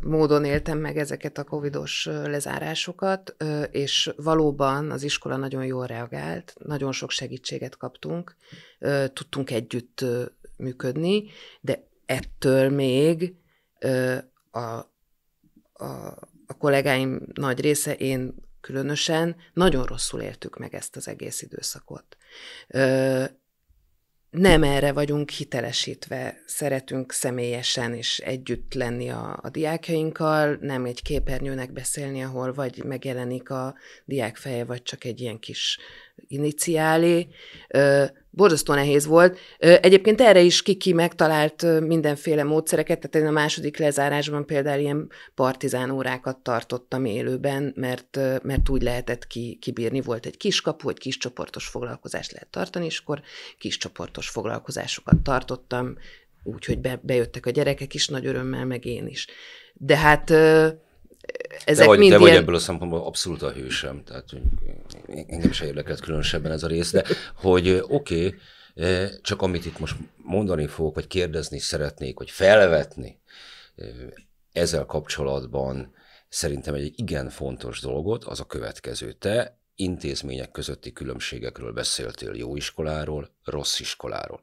módon éltem meg ezeket a covidos lezárásokat, és valóban az iskola nagyon jól reagált, nagyon sok segítséget kaptunk, tudtunk együtt működni, de ettől még a, a, a kollégáim nagy része, én különösen, nagyon rosszul éltük meg ezt az egész időszakot. Nem erre vagyunk hitelesítve, szeretünk személyesen és együtt lenni a, a diákjainkkal, nem egy képernyőnek beszélni, ahol vagy megjelenik a diák feje, vagy csak egy ilyen kis iniciálé borzasztó nehéz volt. Egyébként erre is Kiki megtalált mindenféle módszereket, tehát én a második lezárásban például ilyen partizán órákat tartottam élőben, mert, mert úgy lehetett ki, kibírni. Volt egy kis kapu, egy kis csoportos foglalkozást lehet tartani, és akkor kis csoportos foglalkozásokat tartottam, úgyhogy be, bejöttek a gyerekek is nagy örömmel, meg én is. De hát ezek de vagy, mind de vagy ilyen... ebből a szempontból abszolút a hősem, tehát engem sem érdekelt különösebben ez a rész, de hogy oké, okay, csak amit itt most mondani fogok, vagy kérdezni szeretnék, vagy felvetni ezzel kapcsolatban szerintem egy igen fontos dolgot, az a következő. Te intézmények közötti különbségekről beszéltél, jó iskoláról, rossz iskoláról.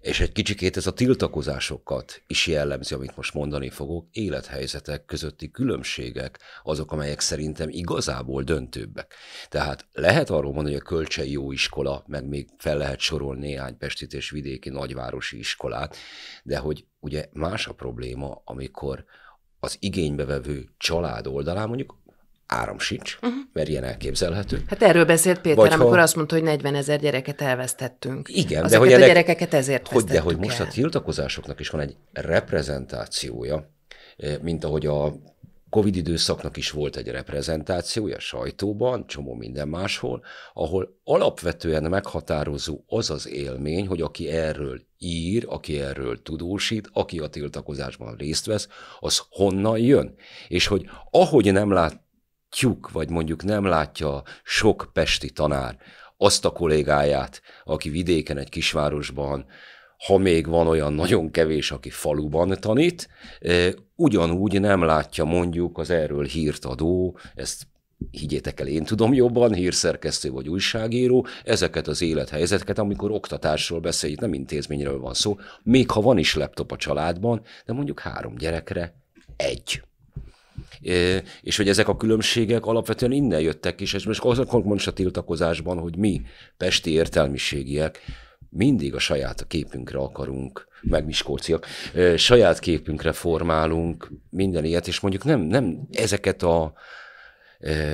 És egy kicsikét ez a tiltakozásokat is jellemzi, amit most mondani fogok, élethelyzetek közötti különbségek azok, amelyek szerintem igazából döntőbbek. Tehát lehet arról mondani, hogy a Kölcsei jó iskola, meg még fel lehet sorolni néhány pestit és vidéki nagyvárosi iskolát, de hogy ugye más a probléma, amikor az igénybevevő család oldalán mondjuk áram sincs, uh-huh. mert ilyen elképzelhető. Hát erről beszélt Péter, Vagy amikor ha... azt mondta, hogy 40 ezer gyereket elvesztettünk. Igen, Azokat de hogy ennek, gyerekeket ezért hogy, De hogy el. most a tiltakozásoknak is van egy reprezentációja, eh, mint ahogy a Covid időszaknak is volt egy reprezentációja sajtóban, csomó minden máshol, ahol alapvetően meghatározó az az élmény, hogy aki erről ír, aki erről tudósít, aki a tiltakozásban részt vesz, az honnan jön. És hogy ahogy nem lát, tyúk, vagy mondjuk nem látja sok pesti tanár azt a kollégáját, aki vidéken egy kisvárosban, ha még van olyan nagyon kevés, aki faluban tanít, ugyanúgy nem látja mondjuk az erről hírt adó, ezt higgyétek el, én tudom jobban, hírszerkesztő vagy újságíró, ezeket az élethelyzeteket, amikor oktatásról beszél, itt nem intézményről van szó, még ha van is laptop a családban, de mondjuk három gyerekre egy. És hogy ezek a különbségek alapvetően innen jöttek is, és most most a tiltakozásban, hogy mi, pesti értelmiségiek, mindig a saját képünkre akarunk, meg miskolciak, saját képünkre formálunk minden ilyet, és mondjuk nem, nem ezeket a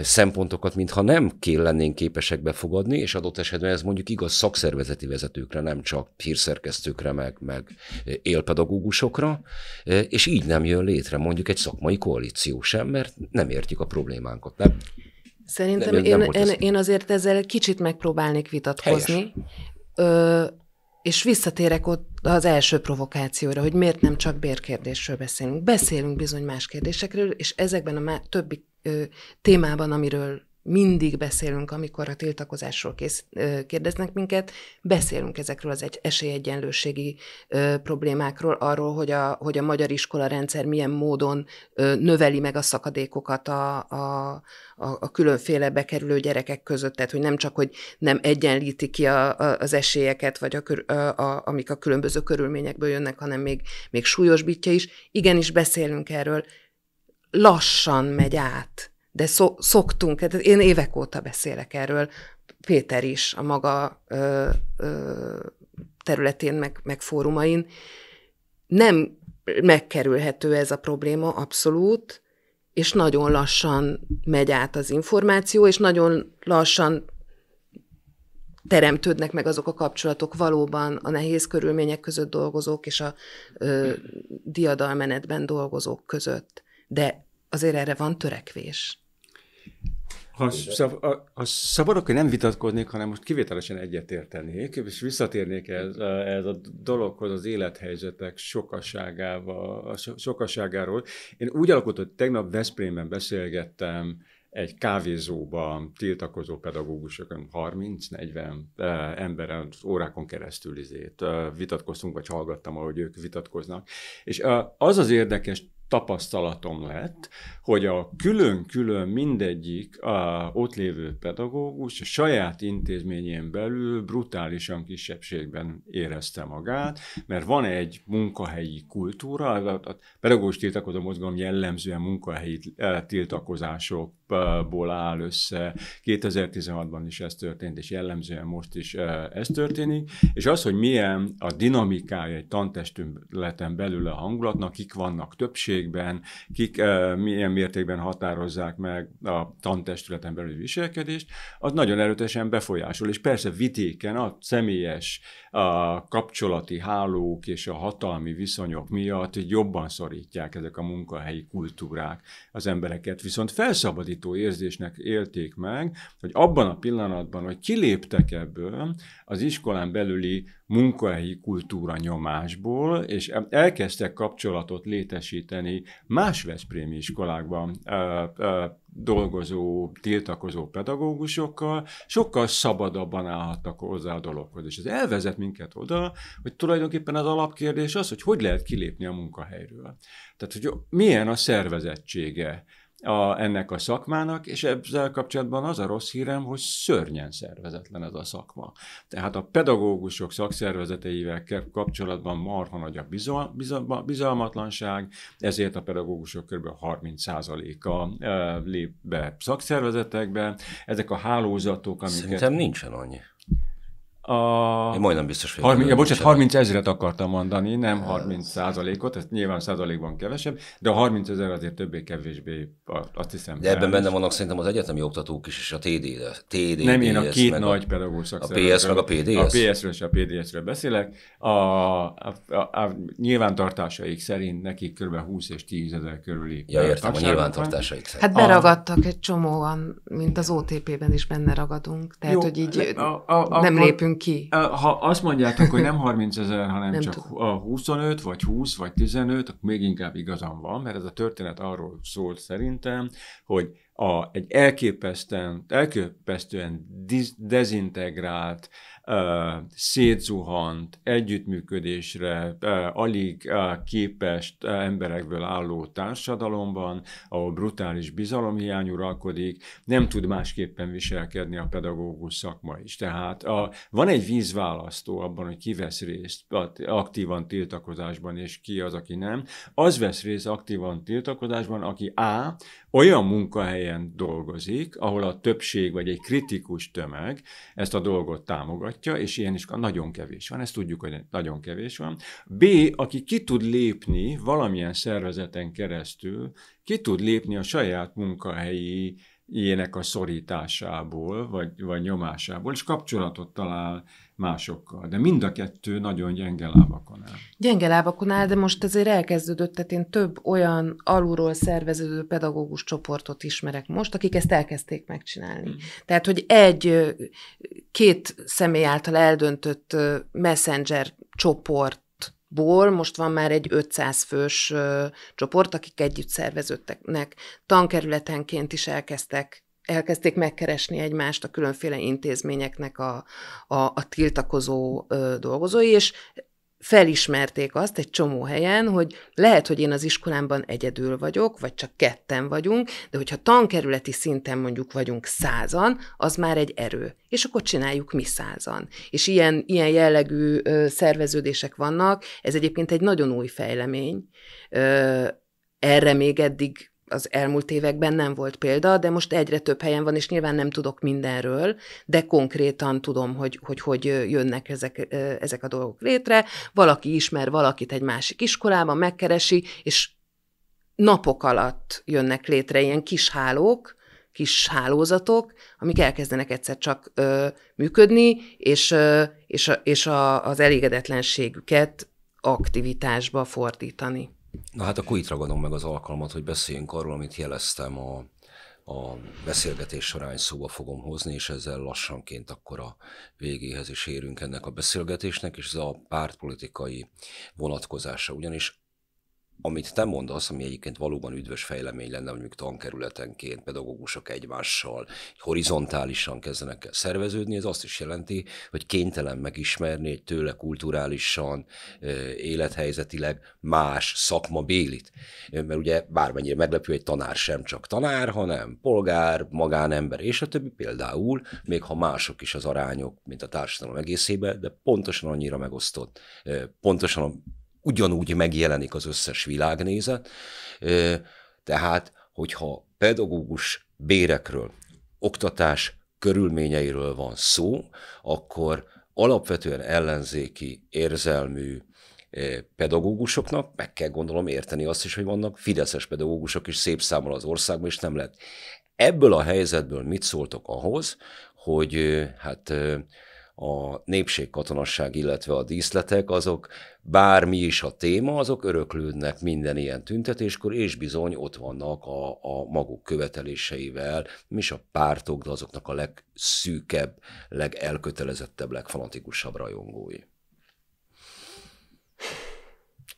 szempontokat, mintha nem kell képesek befogadni, és adott esetben ez mondjuk igaz szakszervezeti vezetőkre, nem csak hírszerkesztőkre, meg, meg élpedagógusokra, és így nem jön létre mondjuk egy szakmai koalíció sem, mert nem értjük a problémánkat. Nem? Szerintem nem, én, nem én, én azért ezzel kicsit megpróbálnék vitatkozni. Helyes. Ö, és visszatérek ott az első provokációra, hogy miért nem csak bérkérdésről beszélünk. Beszélünk bizony más kérdésekről, és ezekben a többi témában, amiről mindig beszélünk, amikor a tiltakozásról kész, kérdeznek minket, beszélünk ezekről az egy esélyegyenlőségi ö, problémákról, arról, hogy a, hogy a magyar iskola rendszer milyen módon ö, növeli meg a szakadékokat a, a, a, a különféle bekerülő gyerekek között, tehát hogy nem csak, hogy nem egyenlíti ki a, a, az esélyeket, vagy a, a, a, amik a különböző körülményekből jönnek, hanem még, még súlyosbítja is. Igenis beszélünk erről, lassan megy át de szok, szoktunk, hát én évek óta beszélek erről, Péter is a maga ö, ö, területén, meg, meg fórumain. Nem megkerülhető ez a probléma abszolút, és nagyon lassan megy át az információ, és nagyon lassan teremtődnek meg azok a kapcsolatok valóban a nehéz körülmények között dolgozók és a ö, diadalmenetben dolgozók között. De azért erre van törekvés. Ha, szab, a, a szabadok, nem vitatkoznék, hanem most kivételesen egyetértenék, és visszatérnék ez, ez a dologhoz, az élethelyzetek sokaságával, sokaságáról. Én úgy alakult, hogy tegnap Veszprémben beszélgettem egy kávézóban tiltakozó pedagógusok, 30-40 eh, emberen órákon keresztül izét eh, vitatkoztunk, vagy hallgattam, ahogy ők vitatkoznak. És eh, az az érdekes tapasztalatom lett, hogy a külön-külön mindegyik a ott lévő pedagógus a saját intézményén belül brutálisan kisebbségben érezte magát, mert van egy munkahelyi kultúra, a pedagógus tiltakozó mozgalom jellemzően munkahelyi eh, tiltakozások ból áll össze. 2016-ban is ez történt, és jellemzően most is eh, ez történik. És az, hogy milyen a dinamikája egy tantestületen belül a hangulatnak, kik vannak többségben, kik eh, milyen mértékben határozzák meg a tantestületen belül viselkedést, az nagyon erőteljesen befolyásol. És persze vidéken a személyes a kapcsolati hálók és a hatalmi viszonyok miatt jobban szorítják ezek a munkahelyi kultúrák az embereket. Viszont felszabadít világító érzésnek élték meg, hogy abban a pillanatban, hogy kiléptek ebből az iskolán belüli munkahelyi kultúra nyomásból, és elkezdtek kapcsolatot létesíteni más Veszprémi iskolákban ö, ö, dolgozó, tiltakozó pedagógusokkal, sokkal szabadabban állhattak hozzá a dologhoz. És ez elvezet minket oda, hogy tulajdonképpen az alapkérdés az, hogy hogy lehet kilépni a munkahelyről. Tehát, hogy milyen a szervezettsége a, ennek a szakmának, és ezzel kapcsolatban az a rossz hírem, hogy szörnyen szervezetlen ez a szakma. Tehát a pedagógusok szakszervezeteivel kapcsolatban marha nagy a bizalmatlanság, ezért a pedagógusok kb. 30%-a e, lép be szakszervezetekbe. Ezek a hálózatok, amiket... Szerintem nincsen annyi. A... Én majdnem biztos vagyok. 30, ja, bocsánat, 30 ezeret akartam mondani, nem 30 százalékot, ez nyilván százalékban kevesebb, de a 30 ezer azért többé-kevésbé azt hiszem. De ebben benne vannak szerintem az egyetemi oktatók is, és a TD, a TD Nem, én a két nagy pedagógus A PS meg a PDS? A PS-ről és a PDS-ről beszélek. A, a, a, a, nyilvántartásaik szerint nekik kb. 20 és 10 ezer körüli. Ja, értem, a nyilvántartásaik szerint. Hát beragadtak egy csomóan, mint az OTP-ben is benne ragadunk, tehát Jó, hogy így a, a, nem lépünk jöjjön ki. Ha azt mondjátok, hogy nem 30 ezer, hanem nem csak tudom. 25, vagy 20, vagy 15, akkor még inkább igazam van, mert ez a történet arról szól szerintem, hogy a, egy elképesztően, elképesztően diz, dezintegrált, uh, szétzuhant, együttműködésre uh, alig uh, képes uh, emberekből álló társadalomban, ahol brutális bizalomhiány uralkodik, nem tud másképpen viselkedni a pedagógus szakma is. Tehát a, van egy vízválasztó abban, hogy ki vesz részt aktívan tiltakozásban, és ki az, aki nem. Az vesz részt aktívan tiltakozásban, aki A, olyan munkahelyen dolgozik, ahol a többség vagy egy kritikus tömeg ezt a dolgot támogatja, és ilyen is nagyon kevés van, ezt tudjuk, hogy nagyon kevés van. B, aki ki tud lépni valamilyen szervezeten keresztül, ki tud lépni a saját munkahelyi ilyenek a szorításából, vagy, vagy nyomásából, és kapcsolatot talál másokkal. De mind a kettő nagyon gyenge lábakon áll. Gyenge lábakon áll, de most azért elkezdődött, tehát én több olyan alulról szerveződő pedagógus csoportot ismerek most, akik ezt elkezdték megcsinálni. Hmm. Tehát, hogy egy két személy által eldöntött messenger csoport ból most van már egy 500 fős ö, csoport, akik együtt szerveződtek. Tankerületenként is elkezdtek elkezdték megkeresni egymást a különféle intézményeknek a, a, a tiltakozó ö, dolgozói, és felismerték azt egy csomó helyen, hogy lehet, hogy én az iskolámban egyedül vagyok, vagy csak ketten vagyunk, de hogyha tankerületi szinten mondjuk vagyunk százan, az már egy erő. És akkor csináljuk mi százan. És ilyen, ilyen jellegű ö, szerveződések vannak. Ez egyébként egy nagyon új fejlemény. Ö, erre még eddig az elmúlt években nem volt példa, de most egyre több helyen van, és nyilván nem tudok mindenről, de konkrétan tudom, hogy hogy, hogy jönnek ezek, ezek a dolgok létre. Valaki ismer valakit egy másik iskolában, megkeresi, és napok alatt jönnek létre ilyen kis hálók, kis hálózatok, amik elkezdenek egyszer csak ö, működni, és, ö, és, a, és a, az elégedetlenségüket aktivitásba fordítani. Na hát akkor itt ragadom meg az alkalmat, hogy beszéljünk arról, amit jeleztem a, a beszélgetés során szóba fogom hozni, és ezzel lassanként akkor a végéhez is érünk ennek a beszélgetésnek, és ez a pártpolitikai vonatkozása. Ugyanis amit te mondasz, ami egyébként valóban üdvös fejlemény lenne, hogy mondjuk tankerületenként pedagógusok egymással horizontálisan kezdenek el szerveződni, ez azt is jelenti, hogy kénytelen megismerni egy tőle kulturálisan, élethelyzetileg más szakma bélit. Mert ugye bármennyire meglepő, egy tanár sem csak tanár, hanem polgár, magánember és a többi például, még ha mások is az arányok, mint a társadalom egészében, de pontosan annyira megosztott, pontosan ugyanúgy megjelenik az összes világnézet, tehát hogyha pedagógus bérekről, oktatás körülményeiről van szó, akkor alapvetően ellenzéki érzelmű pedagógusoknak meg kell gondolom érteni azt is, hogy vannak fideszes pedagógusok is szép számol az országban, és nem lehet. Ebből a helyzetből mit szóltok ahhoz, hogy hát a népségkatonasság, illetve a díszletek, azok bármi is a téma, azok öröklődnek minden ilyen tüntetéskor, és bizony ott vannak a, a maguk követeléseivel, mi is a pártok, de azoknak a legszűkebb, legelkötelezettebb, legfanatikusabb rajongói.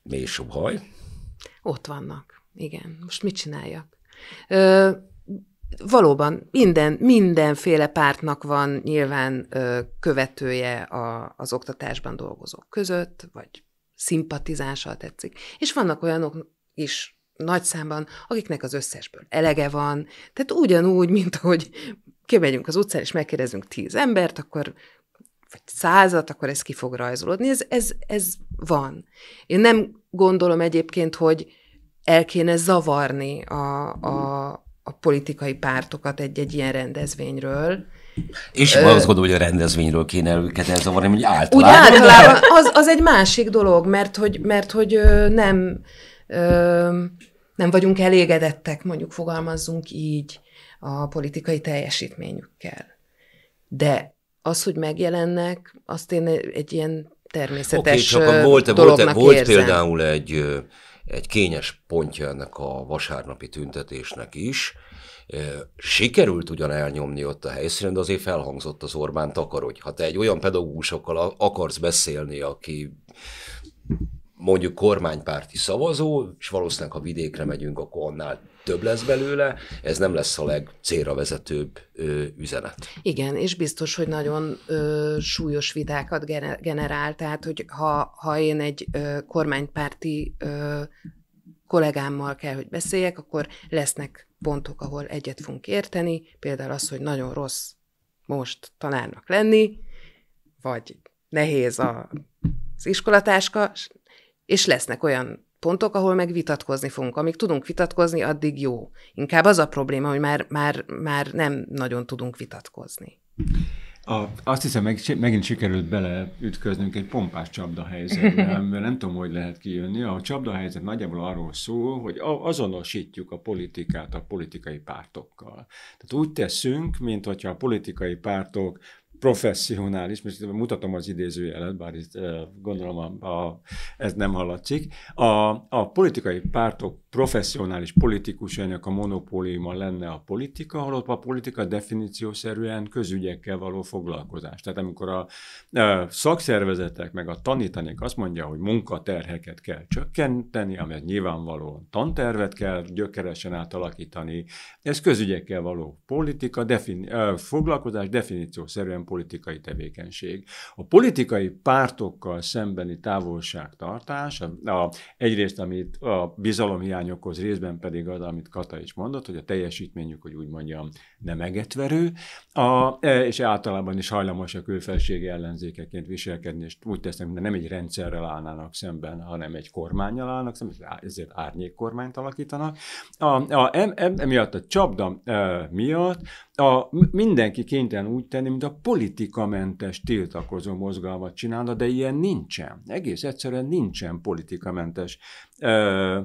Mély subhaj. Ott vannak, igen. Most mit csináljak? Ö- valóban minden, mindenféle pártnak van nyilván ö, követője a, az oktatásban dolgozók között, vagy szimpatizása tetszik. És vannak olyanok is nagy számban, akiknek az összesből elege van. Tehát ugyanúgy, mint ahogy kimegyünk az utcán, és megkérdezünk tíz embert, akkor vagy százat, akkor ez ki fog rajzolódni. Ez, ez, ez van. Én nem gondolom egyébként, hogy el kéne zavarni a, a, a politikai pártokat egy-egy ilyen rendezvényről. És Ö... azt gondolom, hogy a rendezvényről kéne őket elzavarni, hogy általában. Úgy általában, az, az egy másik dolog, mert hogy, mert hogy nem, nem vagyunk elégedettek, mondjuk fogalmazzunk így, a politikai teljesítményükkel. De az, hogy megjelennek, azt én egy ilyen természetes okay, csak a volt, dolognak volt, volt érzem. például egy egy kényes pontja ennek a vasárnapi tüntetésnek is. Sikerült ugyan elnyomni ott a helyszínen, de azért felhangzott az Orbán takarodj. Ha te egy olyan pedagógusokkal akarsz beszélni, aki mondjuk kormánypárti szavazó, és valószínűleg ha vidékre megyünk, akkor annál több lesz belőle, ez nem lesz a legcélra vezetőbb ö, üzenet. Igen, és biztos, hogy nagyon ö, súlyos vitákat generál, tehát hogy ha, ha én egy ö, kormánypárti ö, kollégámmal kell, hogy beszéljek, akkor lesznek pontok, ahol egyet fogunk érteni, például az, hogy nagyon rossz most tanárnak lenni, vagy nehéz a, az iskolatáska, és lesznek olyan pontok, ahol meg vitatkozni fogunk. Amíg tudunk vitatkozni, addig jó. Inkább az a probléma, hogy már, már, már nem nagyon tudunk vitatkozni. A, azt hiszem, meg, megint sikerült beleütköznünk egy pompás csapdahelyzetbe, mert nem tudom, hogy lehet kijönni. A csapdahelyzet nagyjából arról szól, hogy azonosítjuk a politikát a politikai pártokkal. Tehát úgy teszünk, mint hogyha a politikai pártok professzionális, most mutatom az idézőjelet, bár itt gondolom a, a, ez nem hallatszik, a, a politikai pártok professzionális politikusainak a monopóliuma lenne a politika, holott a politika definíciószerűen közügyekkel való foglalkozás. Tehát amikor a, a szakszervezetek meg a tanítanék azt mondja, hogy munkaterheket kell csökkenteni, amely nyilvánvalóan tantervet kell gyökeresen átalakítani, ez közügyekkel való politika, defini- foglalkozás definíciószerűen politikai tevékenység. A politikai pártokkal szembeni távolságtartás, a, a, egyrészt amit a okoz, részben pedig az, amit Kata is mondott, hogy a teljesítményük, hogy úgy mondjam, nem egetverő, a, e, és általában is hajlamos a őfelségi ellenzékeként viselkedni, és úgy tesznek, hogy nem egy rendszerrel állnának szemben, hanem egy kormányjal állnak szemben, ezért árnyék kormányt alakítanak. A, a, emiatt a csapda e, miatt a, mindenki kénytelen úgy tenni, mint a politikai politikamentes tiltakozó mozgalmat csinálna, de ilyen nincsen. Egész egyszerűen nincsen politikamentes ö,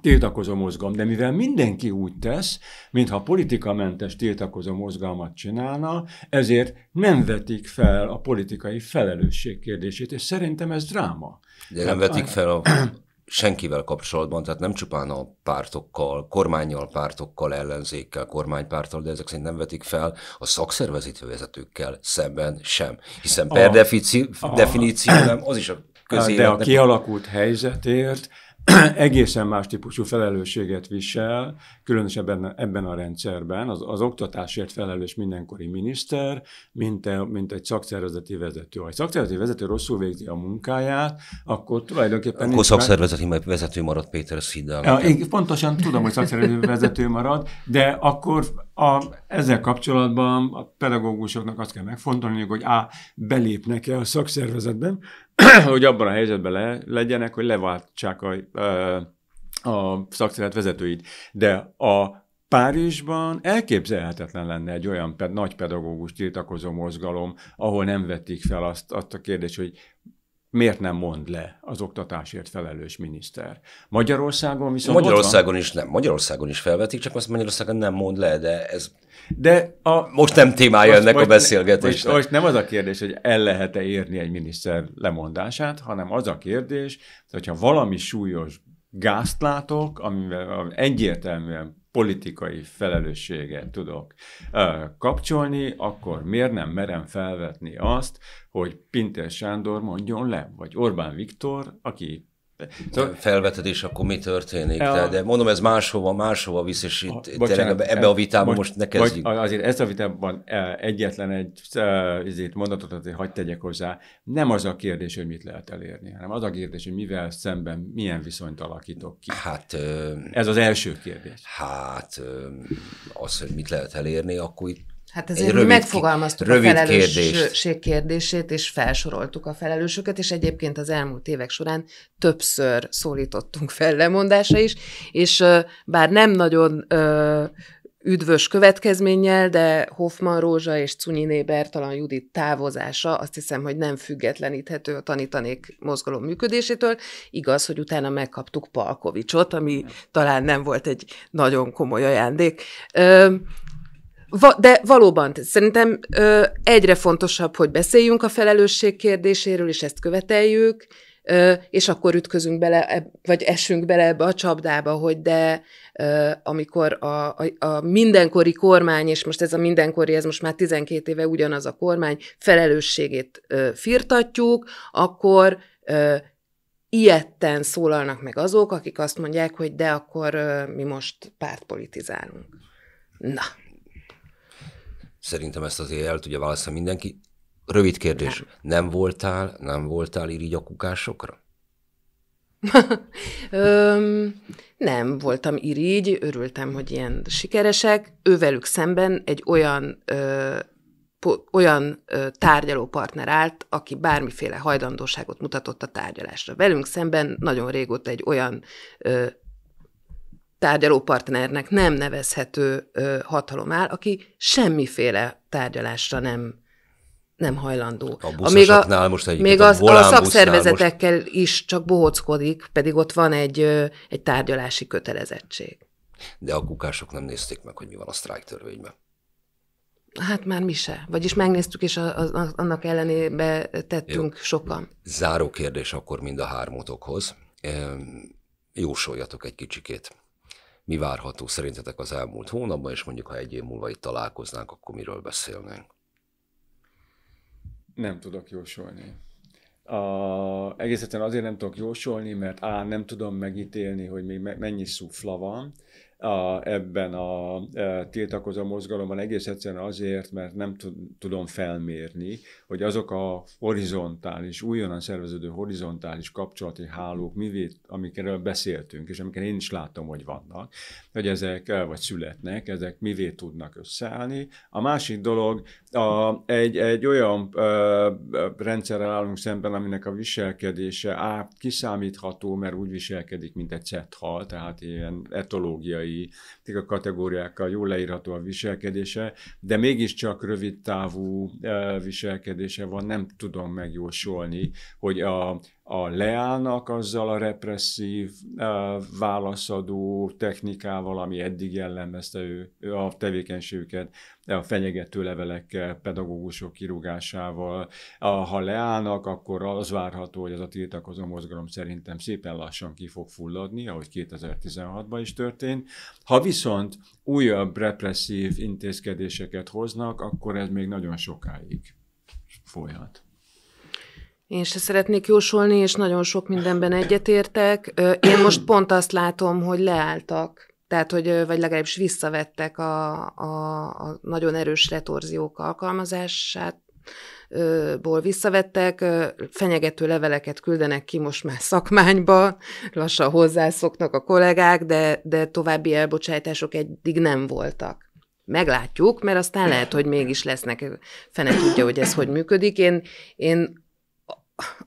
tiltakozó mozgalom. De mivel mindenki úgy tesz, mintha politikamentes tiltakozó mozgalmat csinálna, ezért nem vetik fel a politikai felelősség kérdését, és szerintem ez dráma. De nem vetik fel a senkivel kapcsolatban, tehát nem csupán a pártokkal, kormányjal, pártokkal, ellenzékkel, kormánypártal, de ezek szerint nem vetik fel a szakszervezeti vezetőkkel szemben sem. Hiszen per a, defici, a, definíció nem, az is a hát közélet. De a kialakult helyzetért egészen más típusú felelősséget visel, különösen ebben, ebben a rendszerben, az, az oktatásért felelős mindenkori miniszter, mint, mint egy szakszervezeti vezető. Ha egy szakszervezeti vezető rosszul végzi a munkáját, akkor tulajdonképpen... Akkor szakszervezeti meg... vezető marad Péter Sziddel. Ja, pontosan tudom, hogy szakszervezeti vezető marad, de akkor a, ezzel kapcsolatban a pedagógusoknak azt kell megfontolniuk, hogy A. belépnek-e a szakszervezetben, hogy abban a helyzetben le, legyenek, hogy leváltsák a, a szakszervezet vezetőit. De a Párizsban elképzelhetetlen lenne egy olyan ped, nagy pedagógus tiltakozó mozgalom, ahol nem vették fel azt, azt a kérdést, hogy miért nem mond le az oktatásért felelős miniszter? Magyarországon viszont. Magyarországon is nem. Magyarországon is felvetik, csak azt Magyarországon nem mond le, de ez. De a, most nem témája most, ennek most, a beszélgetésnek. Most, most nem az a kérdés, hogy el lehet-e érni egy miniszter lemondását, hanem az a kérdés, hogyha valami súlyos gázt látok, amivel egyértelműen politikai felelősséget tudok kapcsolni, akkor miért nem merem felvetni azt, hogy Pintér Sándor mondjon le, vagy Orbán Viktor, aki Szóval... felvetetés, akkor mi történik? A... De, de mondom, ez máshova, máshova visz, és itt, a, bocsánat, tényleg ebbe a vitába most, most ne kezdjük. azért ezt a vitában e, egyetlen egy ezért mondatot azért hagyd tegyek hozzá. Nem az a kérdés, hogy mit lehet elérni, hanem az a kérdés, hogy mivel szemben milyen viszonyt alakítok ki. Hát... Ez az első kérdés. Hát az, hogy mit lehet elérni, akkor itt Hát ezért rövid, megfogalmaztuk rövid a felelősség kérdését, és felsoroltuk a felelősöket, és egyébként az elmúlt évek során többször szólítottunk fel lemondása is, és bár nem nagyon ö, üdvös következménnyel, de Hoffman Rózsa és Cunyiné Bertalan Judit távozása azt hiszem, hogy nem függetleníthető a tanítanék mozgalom működésétől. Igaz, hogy utána megkaptuk Palkovicsot, ami talán nem volt egy nagyon komoly ajándék. Ö, Va, de valóban, szerintem ö, egyre fontosabb, hogy beszéljünk a felelősség kérdéséről, és ezt követeljük, ö, és akkor ütközünk bele, vagy esünk bele ebbe a csapdába, hogy de ö, amikor a, a, a mindenkori kormány, és most ez a mindenkori, ez most már 12 éve ugyanaz a kormány, felelősségét ö, firtatjuk, akkor ö, ilyetten szólalnak meg azok, akik azt mondják, hogy de akkor ö, mi most pártpolitizálunk. Na. Szerintem ezt azért el tudja választani mindenki. Rövid kérdés. Nem, nem voltál, nem voltál kukásokra? Öm, nem voltam irigy, örültem, hogy ilyen sikeresek. Ővelük szemben egy olyan ö, po, olyan ö, tárgyaló partner állt, aki bármiféle hajlandóságot mutatott a tárgyalásra. Velünk szemben nagyon régóta egy olyan ö, tárgyalópartnernek nem nevezhető ö, hatalom áll, aki semmiféle tárgyalásra nem nem hajlandó. A még a, most egy Még a, a, a szakszervezetekkel most... is csak bohockodik, pedig ott van egy, egy tárgyalási kötelezettség. De a kukások nem nézték meg, hogy mi van a sztrájk törvényben. Hát már mi se. Vagyis megnéztük, és a, a, annak ellenébe tettünk Jó. sokan. Záró kérdés akkor mind a hármotokhoz. Jósoljatok egy kicsikét mi várható szerintetek az elmúlt hónapban, és mondjuk, ha egy év múlva itt találkoznánk, akkor miről beszélnénk? Nem tudok jósolni. A, egészetesen azért nem tudok jósolni, mert A, nem tudom megítélni, hogy még mennyi szufla van, a, ebben a, a e, tiltakozó mozgalomban egész egyszerűen azért, mert nem tudom felmérni, hogy azok a horizontális, újonnan szerveződő horizontális kapcsolati hálók, mivét, amikről beszéltünk, és amiket én is látom, hogy vannak, hogy ezek vagy születnek, ezek mivé tudnak összeállni. A másik dolog, a, egy, egy olyan ö, e, e, rendszerrel állunk szemben, aminek a viselkedése á, kiszámítható, mert úgy viselkedik, mint egy cethal, tehát ilyen etológiai kategóriai, a kategóriákkal jól leírható a viselkedése, de mégiscsak rövid távú eh, viselkedése van, nem tudom megjósolni, hogy a, a leának, azzal a represszív válaszadó technikával, ami eddig jellemezte ő, a tevékenységüket, a fenyegető levelekkel, pedagógusok kirúgásával. Ha leállnak, akkor az várható, hogy ez a tiltakozó mozgalom szerintem szépen lassan ki fog fulladni, ahogy 2016-ban is történt. Ha viszont újabb represszív intézkedéseket hoznak, akkor ez még nagyon sokáig folyhat. Én se szeretnék jósolni, és nagyon sok mindenben egyetértek. Én most pont azt látom, hogy leálltak. Tehát, hogy vagy legalábbis visszavettek a, a, a nagyon erős retorziók alkalmazását, ból visszavettek, fenyegető leveleket küldenek ki most már szakmányba, lassan hozzászoknak a kollégák, de, de további elbocsátások eddig nem voltak. Meglátjuk, mert aztán lehet, hogy mégis lesznek, fene tudja, hogy ez hogy működik. Én, én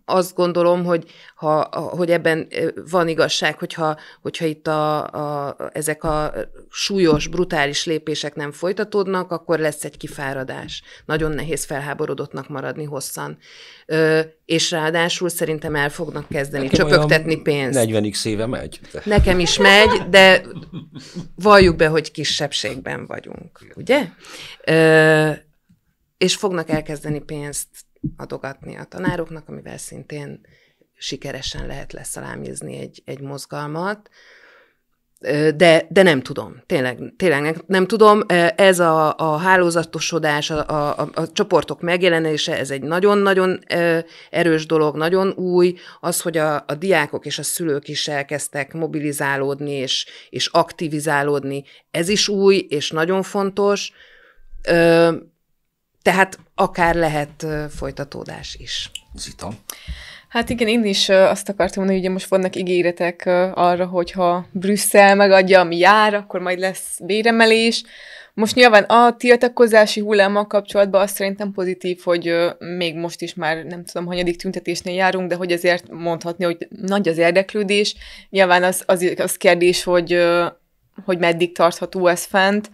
azt gondolom, hogy, ha, hogy ebben van igazság, hogyha, hogyha itt a, a, ezek a súlyos, brutális lépések nem folytatódnak, akkor lesz egy kifáradás. Nagyon nehéz felháborodottnak maradni hosszan. Ö, és ráadásul szerintem el fognak kezdeni Nekem csöpögtetni pénzt. 40x éve megy. De. Nekem is megy, de valljuk be, hogy kisebbségben vagyunk, ugye? Ö, és fognak elkezdeni pénzt adogatni a tanároknak, amivel szintén sikeresen lehet leszalámizni egy, egy mozgalmat, de, de nem tudom, tényleg, tényleg nem tudom. Ez a, a hálózatosodás, a, a, a csoportok megjelenése, ez egy nagyon-nagyon erős dolog, nagyon új. Az, hogy a, a diákok és a szülők is elkezdtek mobilizálódni és, és aktivizálódni, ez is új és nagyon fontos tehát akár lehet folytatódás is. Zita? Hát igen, én is azt akartam mondani, hogy ugye most vannak ígéretek arra, hogyha Brüsszel megadja, ami jár, akkor majd lesz béremelés. Most nyilván a tiltakozási hullámmal kapcsolatban azt szerintem pozitív, hogy még most is már nem tudom, hanyadik tüntetésnél járunk, de hogy azért mondhatni, hogy nagy az érdeklődés. Nyilván az, az, az kérdés, hogy hogy meddig tartható ez fent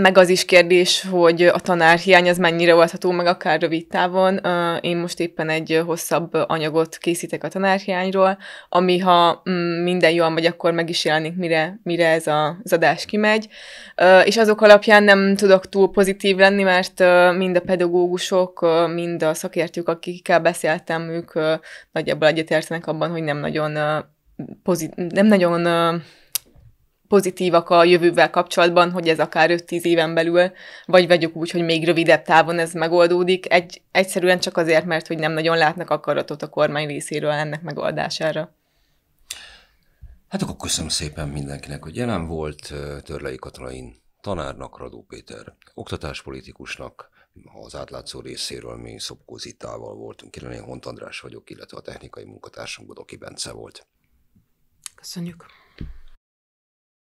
meg az is kérdés, hogy a tanárhiány az mennyire oldható, meg akár rövid távon. Én most éppen egy hosszabb anyagot készítek a tanárhiányról, ami ha mm, minden jól megy, akkor meg is jelenik, mire, mire ez a, az adás kimegy. És azok alapján nem tudok túl pozitív lenni, mert mind a pedagógusok, mind a szakértők, akikkel beszéltem, ők nagyjából egyetértenek abban, hogy nem nagyon pozit- nem nagyon pozitívak a jövővel kapcsolatban, hogy ez akár 5-10 éven belül, vagy vegyük úgy, hogy még rövidebb távon ez megoldódik, egy, egyszerűen csak azért, mert hogy nem nagyon látnak akaratot a kormány részéről ennek megoldására. Hát akkor köszönöm szépen mindenkinek, hogy jelen volt Törlei Katalin tanárnak, Radó Péter oktatáspolitikusnak, az átlátszó részéről mi Szopkó Zitával voltunk, illetve én Hont András vagyok, illetve a technikai munkatársunk Godoki Bence volt. Köszönjük.